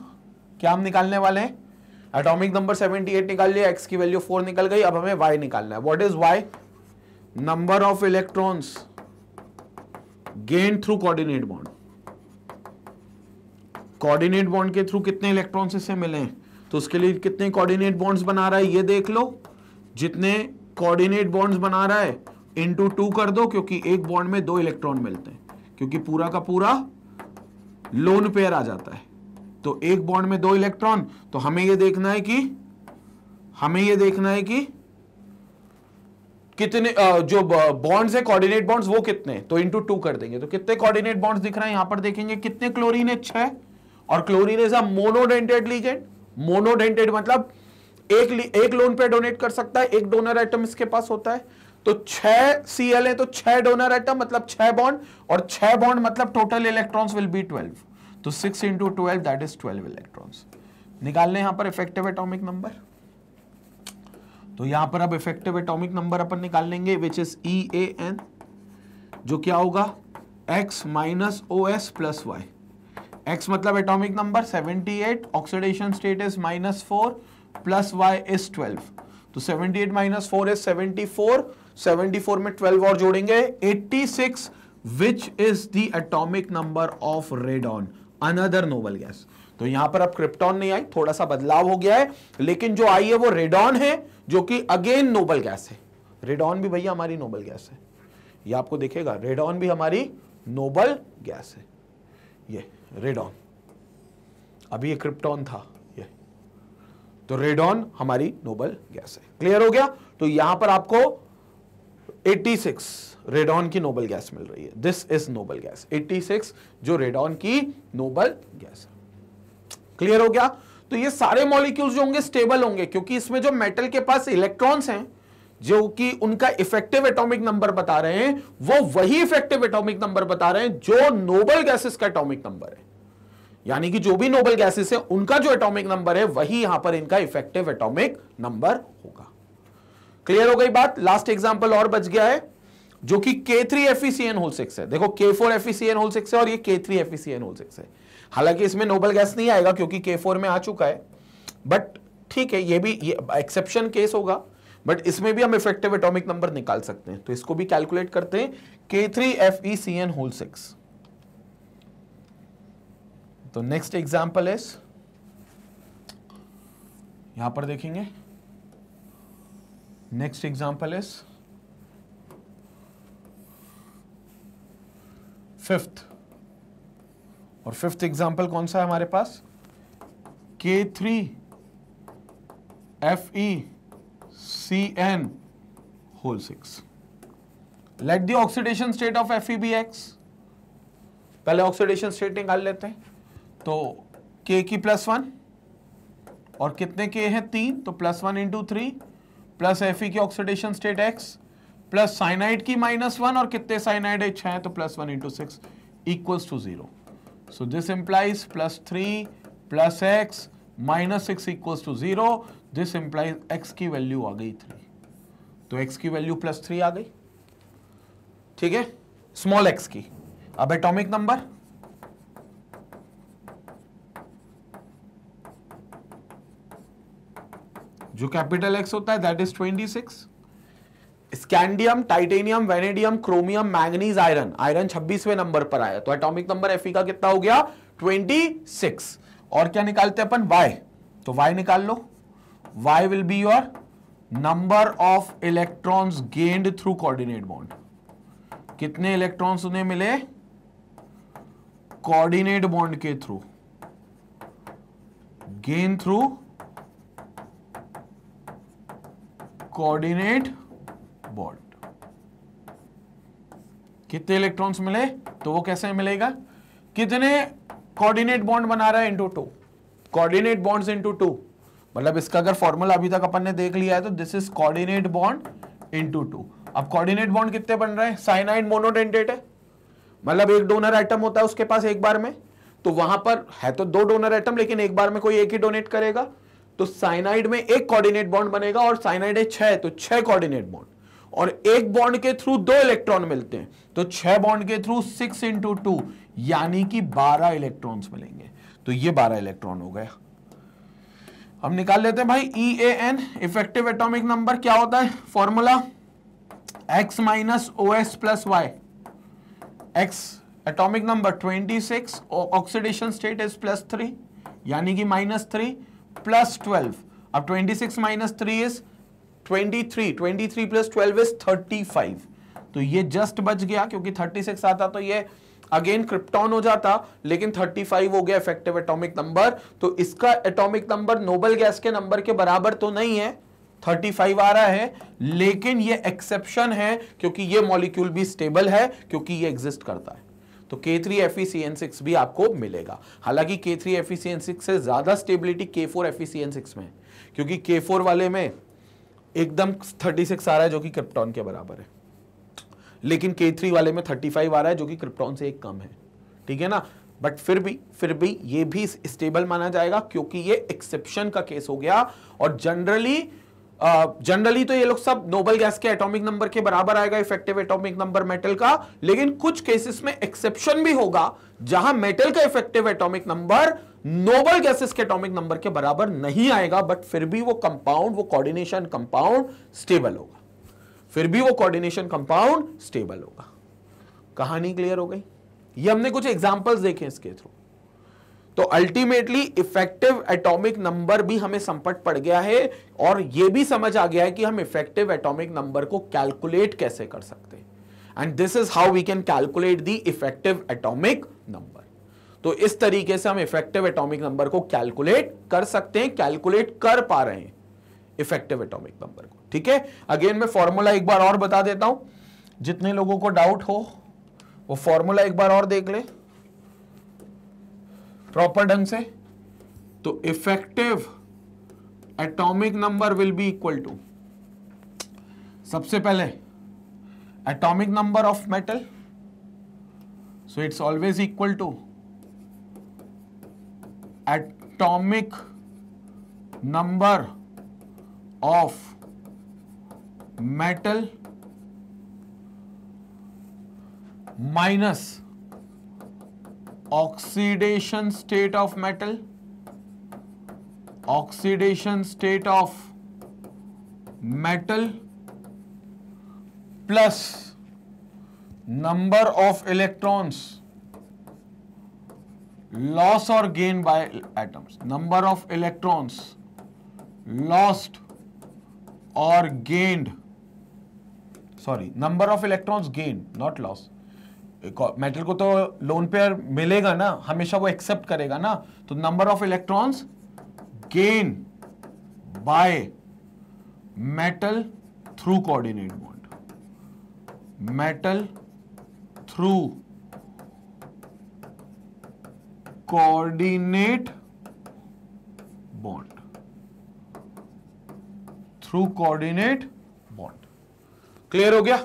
क्या हम निकालने वाले हैं एटॉमिक नंबर एट निकाल लिया एक्स की वैल्यू फोर निकल गई अब हमें वाई निकालना है what is y number of electrons gain through coordinate bond coordinate bond के थ्रू कितने इलेक्ट्रॉन्स इससे मिले हैं तो उसके लिए कितने कोऑर्डिनेट बॉन्ड्स बना रहा है ये देख लो जितने कोऑर्डिनेट बॉन्ड्स बना रहा है इंटू टू कर दो क्योंकि एक बॉन्ड में दो इलेक्ट्रॉन मिलते हैं क्योंकि पूरा का पूरा लोन पेयर आ जाता है तो एक बॉन्ड में दो इलेक्ट्रॉन तो हमें यह देखना है कि हमें यह देखना है कि कितने जो बॉन्ड्स है कोऑर्डिनेट बॉन्ड्स वो कितने तो इंटू टू कर देंगे तो कितने कोऑर्डिनेट बॉन्ड्स दिख रहे हैं यहां पर देखेंगे कितने क्लोरीन है छह और chlorine is a monodentate ligand monodentate मतलब एक एक लोन पे डोनेट कर सकता है एक डोनर आइटम इसके पास होता है तो छह सी एल है तो छह डोनर आइटम मतलब छह बॉन्ड और छह बॉन्ड मतलब total electrons will be twelve तो six into twelve that is twelve electrons निकालने यहां पर इफेक्टिव एटॉमिक नंबर तो यहां पर अब इफेक्टिव एटॉमिक नंबर अपन निकाल लेंगे which is E A N जो क्या होगा X minus O S plus Y x मतलब atomic number 78 oxidation state is minus four plus Y is 12 तो 78 eight minus four is seventy 74 में 12 और जोड़ेंगे 86 six which is the atomic number of radon another noble gas तो यहां पर अब क्रिप्टॉन नहीं आई थोड़ा सा बदलाव हो गया है लेकिन जो आई है वो रेडॉन है जो कि अगेन नोबल गैस है रेडॉन भी भैया हमारी नोबल गैस है ये आपको देखेगा रेडॉन भी हमारी नोबल गैस है ये रेडॉन अभी ये क्रिप्टॉन था ये तो रेडॉन हमारी नोबल गैस है क्लियर हो गया तो यहां पर आपको 86 रेडॉन की नोबल गैस मिल रही है दिस इज नोबल गैस 86 जो रेडॉन की नोबल गैस है क्लियर हो गया तो ये सारे मॉलिक्यूल्स जो होंगे स्टेबल होंगे क्योंकि इसमें जो मेटल के पास इलेक्ट्रॉन्स हैं जो कि उनका इफेक्टिव एटॉमिक नंबर बता रहे हैं वो वही इफेक्टिव एटॉमिक नंबर बता रहे हैं जो नोबल गैसेस का एटॉमिक नंबर है यानी कि जो भी नोबल गैसेस है उनका जो एटॉमिक नंबर है वही यहां पर इनका इफेक्टिव एटॉमिक नंबर होगा क्लियर हो गई बात लास्ट एग्जाम्पल और बच गया है जो कि के थ्री K3FeCN होल सिक्स है देखो के फोर K4FeCN होल सिक्स है और ये के थ्री K3FeCN होल सिक्स है हालांकि इसमें नोबल गैस नहीं आएगा क्योंकि के फोर में आ चुका है बट ठीक है ये भी ये एक्सेप्शन केस होगा बट इसमें भी हम इफेक्टिव एटॉमिक नंबर निकाल सकते हैं तो इसको भी कैलकुलेट करते हैं K three F E C N whole six तो नेक्स्ट एग्जाम्पल इज यहां पर देखेंगे नेक्स्ट एग्जाम्पल इज फिफ्थ और फिफ्थ एग्जाम्पल कौन सा है हमारे पास K three F E Cn whole 6. Let the oxidation state of FeBx. पहले ऑक्सीडेशन स्टेट निकाल लेते हैं तो के की प्लस वन और कितने के हैं तीन तो plus one into three plus F की oxidation state x plus cyanide की माइनस वन और कितने साइनाइड है तो plus one into six equals to zero so this implies plus three plus x minus six equals to zero this implies x की वैल्यू आ गई थ्री तो एक्स की वैल्यू प्लस थ्री आ गई ठीक है स्मॉल एक्स की अब एटॉमिक नंबर जो कैपिटल एक्स होता है that is twenty six scandium titanium vanadium chromium manganese iron iron 26वें नंबर पर आया तो एटॉमिक नंबर एफ का कितना हो गया 26 और क्या निकालते हैं अपन वाई तो वाई निकाल लो y will be your number of electrons gained through coordinate bond कितने इलेक्ट्रॉन्स उन्हें मिले कोऑर्डिनेट बॉन्ड के through gain through coordinate bond कितने इलेक्ट्रॉन्स मिले तो वो कैसे मिलेगा कितने कोऑर्डिनेट बॉन्ड बना रहा है into two coordinate bonds into two मतलब इसका अगर फॉर्मूला अभी तक अपन ने देख लिया है तो this is coordinate bond into two अब कोऑर्डिनेट बॉन्ड कितने बन रहे हैं साइनाइड मोनोडेंटेट है मतलब एक डोनर आइटम होता है उसके पास एक बार में तो वहां पर है तो दो डोनर आइटम लेकिन एक बार में कोई एक ही डोनेट करेगा तो साइनाइड में एक कोऑर्डिनेट बॉन्ड बनेगा और साइनाइड है छह तो छह कोऑर्डिनेट बॉन्ड और एक बॉन्ड के थ्रू दो इलेक्ट्रॉन मिलते हैं तो छह बॉन्ड के थ्रू सिक्स इंटू टू यानी कि बारह इलेक्ट्रॉन्स मिलेंगे तो ये बारह इलेक्ट्रॉन हो गया अब निकाल लेते हैं भाई E A N effective atomic number क्या होता है formula X minus O S plus Y X atomic number twenty six oxidation state is plus three यानी कि माइनस थ्री प्लस ट्वेल्व अब twenty six minus three is twenty three twenty three plus twelve is thirty five तो ये जस्ट बच गया क्योंकि 36 आता तो ये अगेन क्रिप्टॉन हो जाता लेकिन 35 हो गया इफेक्टिव एटॉमिक नंबर तो इसका एटॉमिक नंबर नोबल गैस के नंबर के बराबर तो नहीं है 35 आ रहा है लेकिन ये एक्सेप्शन है क्योंकि ये मॉलिक्यूल भी स्टेबल है क्योंकि ये एग्जिस्ट करता है तो के थ्री एफ भी आपको मिलेगा हालांकि के थ्री एफ से ज़्यादा स्टेबिलिटी के फोर एफ में क्योंकि के फोर वाले में एकदम 36 आ रहा है जो कि क्रिप्टॉन के बराबर है लेकिन के थ्री वाले में थर्टी फाइव आ रहा है जो कि क्रिप्टॉन से एक कम है ठीक है ना बट फिर भी फिर भी ये भी स्टेबल माना जाएगा क्योंकि ये एक्सेप्शन का केस हो गया और जनरली जनरली uh, तो ये लोग सब नोबल गैस के एटॉमिक नंबर के बराबर आएगा इफेक्टिव एटॉमिक नंबर मेटल का लेकिन कुछ केसेस में एक्सेप्शन भी होगा जहां मेटल का effective atomic number noble gases के एटॉमिक नंबर के बराबर नहीं आएगा बट फिर भी वो कंपाउंड वो कोऑर्डिनेशन कंपाउंड स्टेबल होगा फिर भी वो कोऑर्डिनेशन कंपाउंड स्टेबल होगा कहानी क्लियर हो गई ये हमने कुछ एग्जांपल्स देखे इसके थ्रू तो अल्टीमेटली इफेक्टिव एटॉमिक नंबर भी हमें संपट पड़ गया है और यह भी समझ आ गया है कि हम इफेक्टिव एटॉमिक नंबर को कैलकुलेट कैसे कर सकते हैं and this is how we can calculate the effective atomic number तो इस तरीके से हम इफेक्टिव एटॉमिक नंबर को कैलकुलेट कर सकते हैं कैलकुलेट कर पा रहे हैं इफेक्टिव एटॉमिक नंबर को ठीक है अगेन मैं फॉर्मूला एक बार और बता देता हूं जितने लोगों को डाउट हो वो फॉर्मूला एक बार और देख ले प्रॉपर ढंग से तो effective atomic number will be equal to सबसे पहले atomic number of metal so it's always equal to atomic number of metal minus oxidation state of metal oxidation state of metal plus number of electrons loss or gain by atoms number of electrons lost or gained sorry number of electrons gain not loss metal को तो लोन पेयर मिलेगा ना हमेशा वो एक्सेप्ट करेगा ना तो number of electrons gain by metal through coordinate bond metal through coordinate bond through coordinate clear हो गया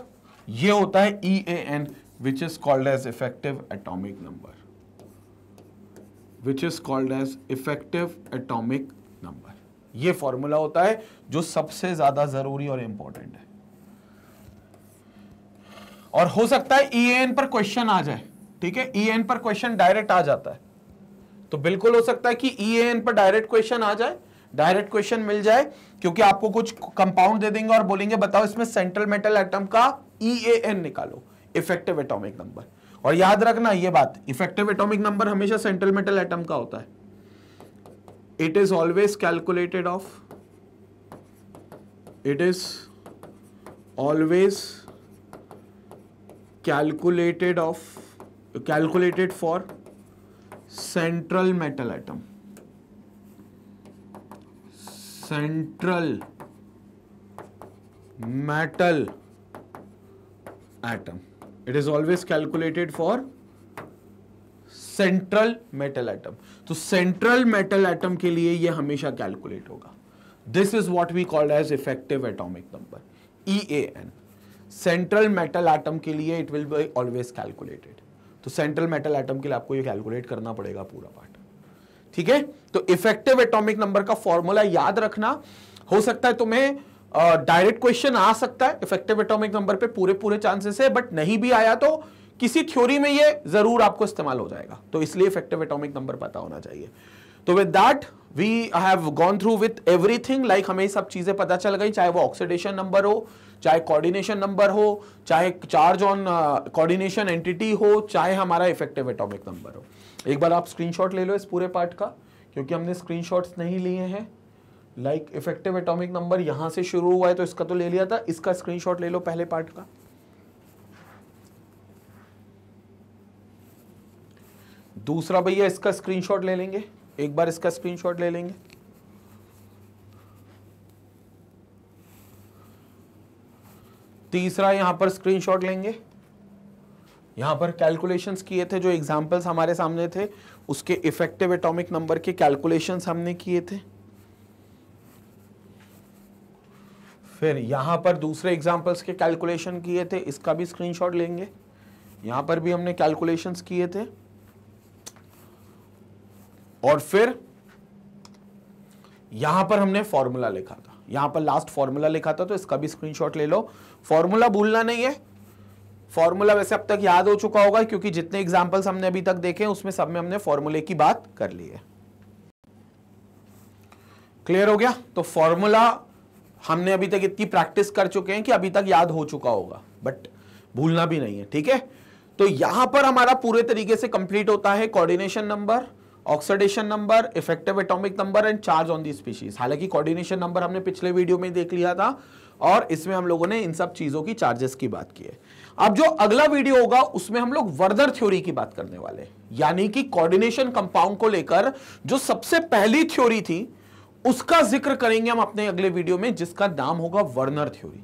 ये होता है E A N which is called as effective atomic number which is called as effective atomic number ये फॉर्मूला होता है जो सबसे ज्यादा जरूरी और इंपॉर्टेंट है और हो सकता है ई e एन पर क्वेश्चन आ जाए ठीक है ई e एन पर क्वेश्चन डायरेक्ट आ जाता है तो बिल्कुल हो सकता है कि ई e एन पर डायरेक्ट क्वेश्चन आ जाए डायरेक्ट क्वेश्चन मिल जाए क्योंकि आपको कुछ कंपाउंड दे देंगे और बोलेंगे बताओ इसमें सेंट्रल मेटल एटम का ई ए एन निकालो इफेक्टिव एटॉमिक नंबर और याद रखना ये बात इफेक्टिव एटॉमिक नंबर हमेशा सेंट्रल मेटल एटम का होता है it is always calculated of it is always calculated of calculated for central metal atom central metal atom it is always calculated for central metal atom तो सेंट्रल मेटल एटम के लिए ये हमेशा कैलकुलेट होगा this is what we called as effective atomic number E A N central metal atom के लिए it will be always calculated तो सेंट्रल मेटल एटम के लिए आपको ये कैलकुलेट करना पड़ेगा पूरा पार्ट ठीक है तो इफेक्टिव एटॉमिक नंबर का फॉर्मूला याद रखना हो सकता है तुम्हें डायरेक्ट क्वेश्चन आ सकता है इफेक्टिव एटॉमिक नंबर पे पूरे पूरे चांसेस है बट नहीं भी आया तो किसी थ्योरी में ये जरूर आपको इस्तेमाल हो जाएगा तो इसलिए इफेक्टिव एटॉमिक नंबर पता होना चाहिए तो with that we have gone through with everything like हमें सब चीजें पता चल गई चाहे वो ऑक्सीडेशन नंबर हो चाहे कोऑर्डिनेशन नंबर हो चाहे चार्ज ऑन कोऑर्डिनेशन एंटिटी हो चाहे हमारा इफेक्टिव एटॉमिक नंबर हो एक बार आप स्क्रीनशॉट ले लो इस पूरे पार्ट का क्योंकि हमने स्क्रीनशॉट्स नहीं लिए हैं लाइक इफेक्टिव एटॉमिक नंबर यहां से शुरू हुआ है तो इसका तो ले लिया था इसका स्क्रीनशॉट ले लो पहले पार्ट का दूसरा भैया इसका स्क्रीनशॉट ले लेंगे एक बार इसका स्क्रीनशॉट ले लेंगे तीसरा यहां पर स्क्रीनशॉट लेंगे यहाँ पर कैलकुलेशन किए थे जो एग्जाम्पल्स हमारे सामने थे उसके इफेक्टिव एटॉमिक नंबर के कैलकुलेशन हमने किए थे फिर यहाँ पर दूसरे एग्जाम्पल्स के कैलकुलेशन किए थे इसका भी स्क्रीनशॉट लेंगे यहाँ पर भी हमने कैलकुलेशन किए थे और फिर यहां पर हमने फॉर्मूला लिखा था यहां पर लास्ट फॉर्मूला लिखा था तो इसका भी स्क्रीनशॉट ले लो फॉर्मूला भूलना नहीं है फॉर्मूला वैसे अब तक याद हो चुका होगा क्योंकि जितने एग्जाम्पल्स हमने अभी तक देखे उसमें सब में हमने फॉर्मूले की बात कर ली है क्लियर हो गया तो फॉर्मूला हमने अभी तक इतनी प्रैक्टिस कर चुके हैं कि अभी तक याद हो चुका होगा बट भूलना भी नहीं है ठीक है तो यहां पर हमारा पूरे तरीके से कंप्लीट होता है coordination number oxidation number effective atomic number and charge on the species हालांकि कोऑर्डिनेशन नंबर हमने पिछले वीडियो में देख लिया था और इसमें हम लोगों ने इन सब चीजों की चार्जेस की बात की है अब जो अगला वीडियो होगा उसमें हम लोग वर्दर थ्योरी की बात करने वाले यानी कि कोऑर्डिनेशन कंपाउंड को लेकर जो सबसे पहली थ्योरी थी उसका जिक्र करेंगे हम अपने अगले वीडियो में जिसका नाम होगा वर्नर थ्योरी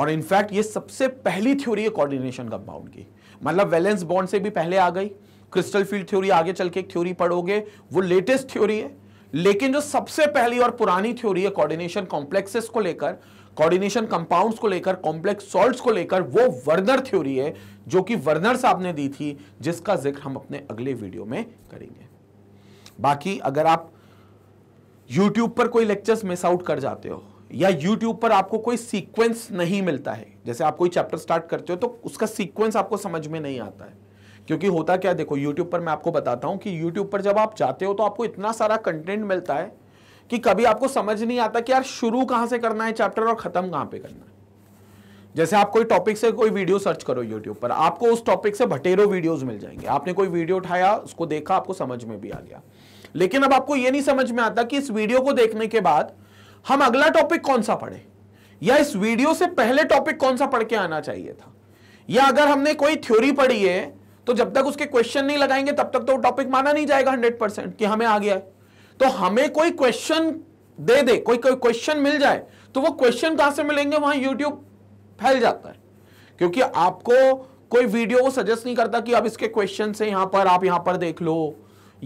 और इनफैक्ट ये सबसे पहली थ्योरी है कोऑर्डिनेशन कंपाउंड की मतलब वैलेंस बॉन्ड से भी पहले आ गई क्रिस्टल फील्ड थ्योरी आगे चल के एक थ्योरी पढ़ोगे वो लेटेस्ट थ्योरी है लेकिन जो सबसे पहली और पुरानी थ्योरी है कोऑर्डिनेशन कॉम्प्लेक्सेस को लेकर कोऑर्डिनेशन कंपाउंड्स को लेकर कॉम्प्लेक्स सॉल्ट्स को लेकर वो वर्नर थ्योरी है जो कि वर्नर साहब ने दी थी जिसका जिक्र हम अपने अगले वीडियो में करेंगे बाकी अगर आप यूट्यूब पर कोई लेक्चर्स मिस आउट कर जाते हो या यूट्यूब पर आपको कोई सीक्वेंस नहीं मिलता है जैसे आप कोई चैप्टर स्टार्ट करते हो तो उसका सीक्वेंस आपको समझ में नहीं आता है क्योंकि होता क्या देखो YouTube पर मैं आपको बताता हूं कि YouTube पर जब आप जाते हो तो आपको इतना सारा कंटेंट मिलता है कि कभी आपको समझ नहीं आता कि यार शुरू कहां से करना है चैप्टर और ख़त्म कहां पे करना है जैसे आप कोई टॉपिक से कोई वीडियो सर्च करो यूट्यूब पर आपको उस टॉपिक से भटेरो वीडियोस मिल जाएंगे आपने कोई वीडियो उठाया उसको देखा आपको समझ में भी आ गया लेकिन अब आपको यह नहीं समझ में आता कि इस वीडियो को देखने के बाद हम अगला टॉपिक कौन सा पढ़े या इस वीडियो से पहले टॉपिक कौन सा पढ़ के आना चाहिए था या अगर हमने कोई थ्योरी पढ़ी है तो जब तक उसके क्वेश्चन नहीं लगाएंगे तब तक तो टॉपिक माना नहीं जाएगा हंड्रेड परसेंट कि हमें आ गया है तो हमें कोई क्वेश्चन दे दे कोई कोई क्वेश्चन मिल जाए तो वो क्वेश्चन कहां से मिलेंगे वहां यूट्यूब फैल जाता है क्योंकि आपको कोई वीडियो सजेस्ट नहीं करता कि आप इसके क्वेश्चन से यहां पर आप यहां पर देख लो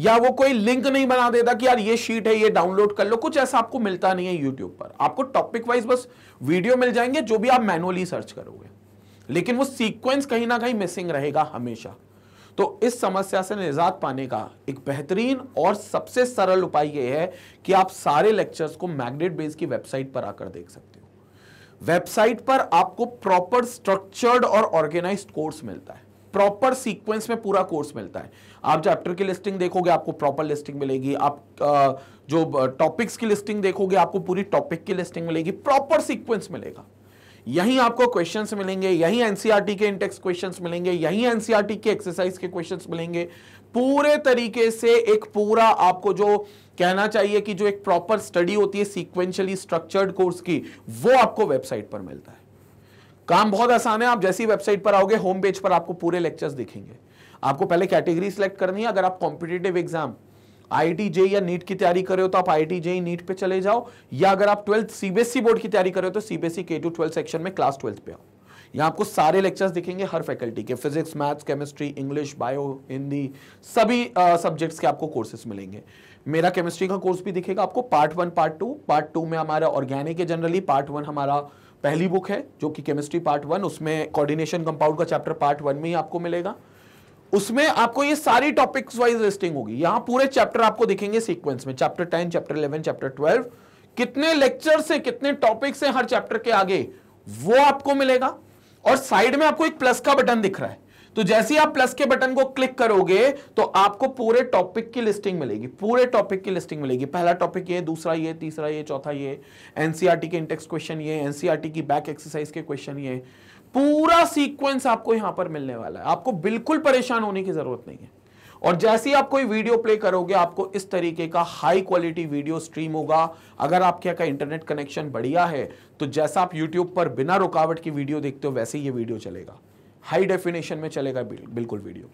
या वो कोई लिंक नहीं बना देता कि यार ये शीट है ये डाउनलोड कर लो कुछ ऐसा आपको मिलता नहीं है यूट्यूब पर आपको टॉपिक वाइज बस वीडियो मिल जाएंगे जो भी आप मैनुअली सर्च करोगे लेकिन वो सीक्वेंस कहीं ना कहीं मिसिंग रहेगा हमेशा तो इस समस्या से निजात पाने का एक बेहतरीन और सबसे सरल उपाय यह है कि आप सारे लेक्चर्स को मैग्नेट बेस की वेबसाइट पर आकर देख सकते हो वेबसाइट पर आपको प्रॉपर स्ट्रक्चर्ड और ऑर्गेनाइज कोर्स मिलता है प्रॉपर सीक्वेंस में पूरा कोर्स मिलता है आप चैप्टर की लिस्टिंग देखोगे आपको प्रॉपर लिस्टिंग मिलेगी आप जो टॉपिक्स की लिस्टिंग देखोगे आपको पूरी टॉपिक की लिस्टिंग मिलेगी प्रॉपर सीक्वेंस मिलेगा यही आपको क्वेश्चंस मिलेंगे यही एनसीईआरटी e के इंटेक्स क्वेश्चंस मिलेंगे यही एनसीईआरटी e के एक्सरसाइज के क्वेश्चंस मिलेंगे पूरे तरीके से एक पूरा आपको जो कहना चाहिए कि जो एक प्रॉपर स्टडी होती है सीक्वेंशियली स्ट्रक्चर्ड कोर्स की वो आपको वेबसाइट पर मिलता है काम बहुत आसान है आप जैसी वेबसाइट पर आओगे होम पेज पर आपको पूरे लेक्चर्स दिखेंगे आपको पहले कैटेगरी सिलेक्ट करनी है अगर आप कॉम्पिटेटिव एग्जाम आईटी जे या नीट की तैयारी कर रहे हो तो आप टी जे नीट पे चले जाओ या अगर आप ट्वेल्थ सीबीएसई e बोर्ड की तैयारी कर रहे हो तो सीबीएसई के टू ट्वेल्थ सेक्शन में क्लास ट्वेल्थ पे आओ यहाँ आपको सारे लेक्चर्स दिखेंगे हर फैकल्टी के physics maths chemistry English bio Hindi सभी सब्जेक्ट्स के आपको कोर्सेस मिलेंगे मेरा केमिस्ट्री का कोर्स भी दिखेगा आपको part one part two part two में हमारा ऑर्गेनिक है जनरली पार्ट वन हमारा पहली बुक है जो कि केमिस्ट्री पार्ट वन उसमें कोऑर्डिनेशन कंपाउंड का चैप्टर पार्ट वन में ही आपको मिलेगा उसमें आपको ये सारी टॉपिक्स वाइज लिस्टिंग होगी यहां पूरे चैप्टर आपको दिखेंगे सीक्वेंस में chapter ten chapter eleven chapter twelve कितने लेक्चर से कितने टॉपिक्स हैं हर चैप्टर के आगे वो आपको मिलेगा और साइड में आपको एक प्लस का बटन दिख रहा है तो जैसे ही आप प्लस के बटन को क्लिक करोगे तो आपको पूरे टॉपिक की लिस्टिंग मिलेगी पूरे टॉपिक की लिस्टिंग मिलेगी पहला टॉपिक ये दूसरा ये तीसरा ये चौथा ये एनसीआरटी e के इंटेक्स क्वेश्चन ये एनसीआरटी e की बैक एक्सरसाइज के क्वेश्चन ये पूरा सीक्वेंस आपको यहां पर मिलने वाला है आपको बिल्कुल परेशान होने की जरूरत नहीं है और जैसे ही आप कोई वीडियो प्ले करोगे आपको इस तरीके का हाई क्वालिटी वीडियो स्ट्रीम होगा अगर आपके का इंटरनेट कनेक्शन बढ़िया है तो जैसा आप यूट्यूब पर बिना रुकावट की वीडियो देखते हो वैसे ही ये वीडियो चलेगा हाई डेफिनेशन में चलेगा बिल्कुल वीडियो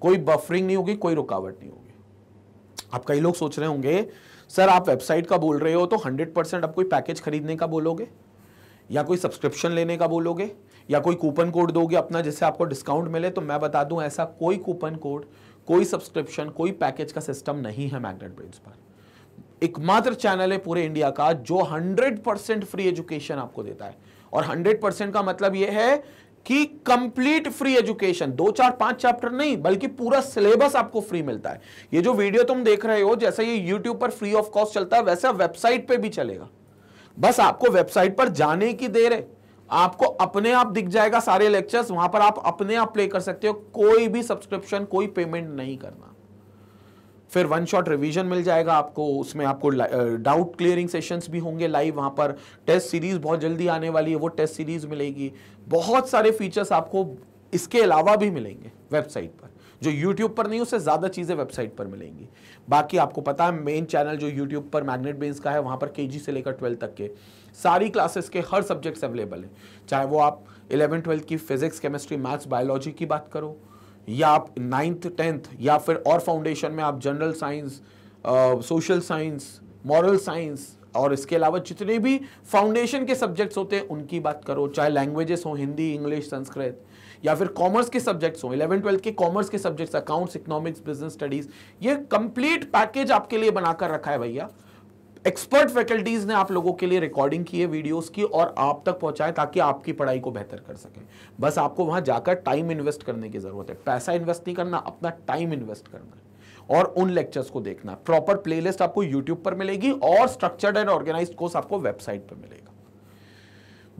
कोई बफरिंग नहीं होगी कोई रुकावट नहीं होगी आप कई लोग सोच रहे होंगे सर आप वेबसाइट का बोल रहे हो तो हंड्रेड परसेंट आप कोई पैकेज खरीदने का बोलोगे या कोई सब्सक्रिप्शन लेने का बोलोगे या कोई कूपन कोड दोगे अपना जिससे आपको डिस्काउंट मिले तो मैं बता दूं ऐसा कोई कूपन कोड कोई सब्सक्रिप्शन कोई पैकेज का सिस्टम नहीं है मैग्नेट ब्रेन्स पर एकमात्र चैनल है पूरे इंडिया का जो 100 परसेंट फ्री एजुकेशन आपको देता है और 100 परसेंट का मतलब यह है कि कंप्लीट फ्री एजुकेशन दो चार पांच चैप्टर नहीं बल्कि पूरा सिलेबस आपको फ्री मिलता है ये जो वीडियो तुम देख रहे हो जैसे ये यूट्यूब पर फ्री ऑफ कॉस्ट चलता है वैसा वेबसाइट पे भी चलेगा बस आपको वेबसाइट पर जाने की देर है आपको अपने आप दिख जाएगा सारे लेक्चर्स वहां पर आप अपने आप प्ले कर सकते हो कोई भी सब्सक्रिप्शन कोई पेमेंट नहीं करना फिर वन शॉट रिवीजन मिल जाएगा आपको उसमें आपको डाउट क्लियरिंग सेशंस भी होंगे लाइव वहां पर टेस्ट सीरीज़ बहुत जल्दी आने वाली है वो टेस्ट सीरीज़ मिलेगी बहुत सारे फीचर्स आपको इसके अलावा भी मिलेंगे वेबसाइट पर जो यूट्यूब पर नहीं उससे ज़्यादा चीज़ें वेबसाइट पर मिलेंगी बाकी आपको पता है मेन चैनल जो यूट्यूब पर मैग्नेट बेन्स का है वहां पर के से लेकर ट्वेल्थ तक के सारी क्लासेस के हर सब्जेक्ट्स अवेलेबल हैं चाहे वो आप इलेवन ट्वेल्थ की फिजिक्स केमिस्ट्री मैथ्स बायोलॉजी की बात करो या आप नाइन्थ टेंथ या फिर और फाउंडेशन में आप general science social science moral science और इसके अलावा जितने भी फाउंडेशन के सब्जेक्ट्स होते हैं उनकी बात करो चाहे लैंग्वेजेस हो हिंदी इंग्लिश संस्कृत या फिर कॉमर्स के सब्जेक्ट्स हो इलेवन ट्वेल्थ के कॉमर्स के subjects accounts economics business studies ये कंप्लीट पैकेज आपके लिए बनाकर रखा है भैया एक्सपर्ट फैकल्टीज ने आप लोगों के लिए रिकॉर्डिंग की है वीडियोस की और आप तक पहुंचाए ताकि आपकी पढ़ाई को बेहतर कर सके बस आपको वहां जाकर टाइम इन्वेस्ट करने की जरूरत है पैसा इन्वेस्ट नहीं करना अपना टाइम इन्वेस्ट करना और उन लेक्चर्स को देखना प्रॉपर प्लेलिस्ट आपको यूट्यूब पर मिलेगी और स्ट्रक्चर्ड एंड ऑर्गेनाइज कोर्स आपको वेबसाइट पर मिलेगा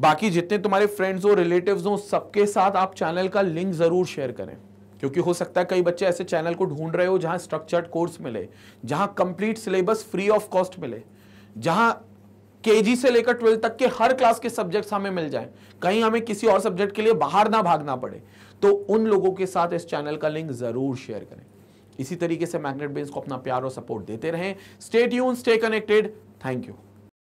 बाकी जितने तुम्हारे फ्रेंड्स हो रिलेटिव हो सबके साथ आप चैनल का लिंक जरूर शेयर करें क्योंकि हो सकता है कई बच्चे ऐसे चैनल को ढूंढ रहे हो जहां स्ट्रक्चर्ड कोर्स मिले जहां complete syllabus free of cost मिले जहां केजी से लेकर ट्वेल्थ तक के हर क्लास के सब्जेक्ट्स हमें मिल जाएं कहीं हमें किसी और सब्जेक्ट के लिए बाहर ना भागना पड़े तो उन लोगों के साथ इस चैनल का लिंक जरूर शेयर करें इसी तरीके से मैग्नेट बेस को अपना प्यार और सपोर्ट देते रहें stay tune stay connected thank you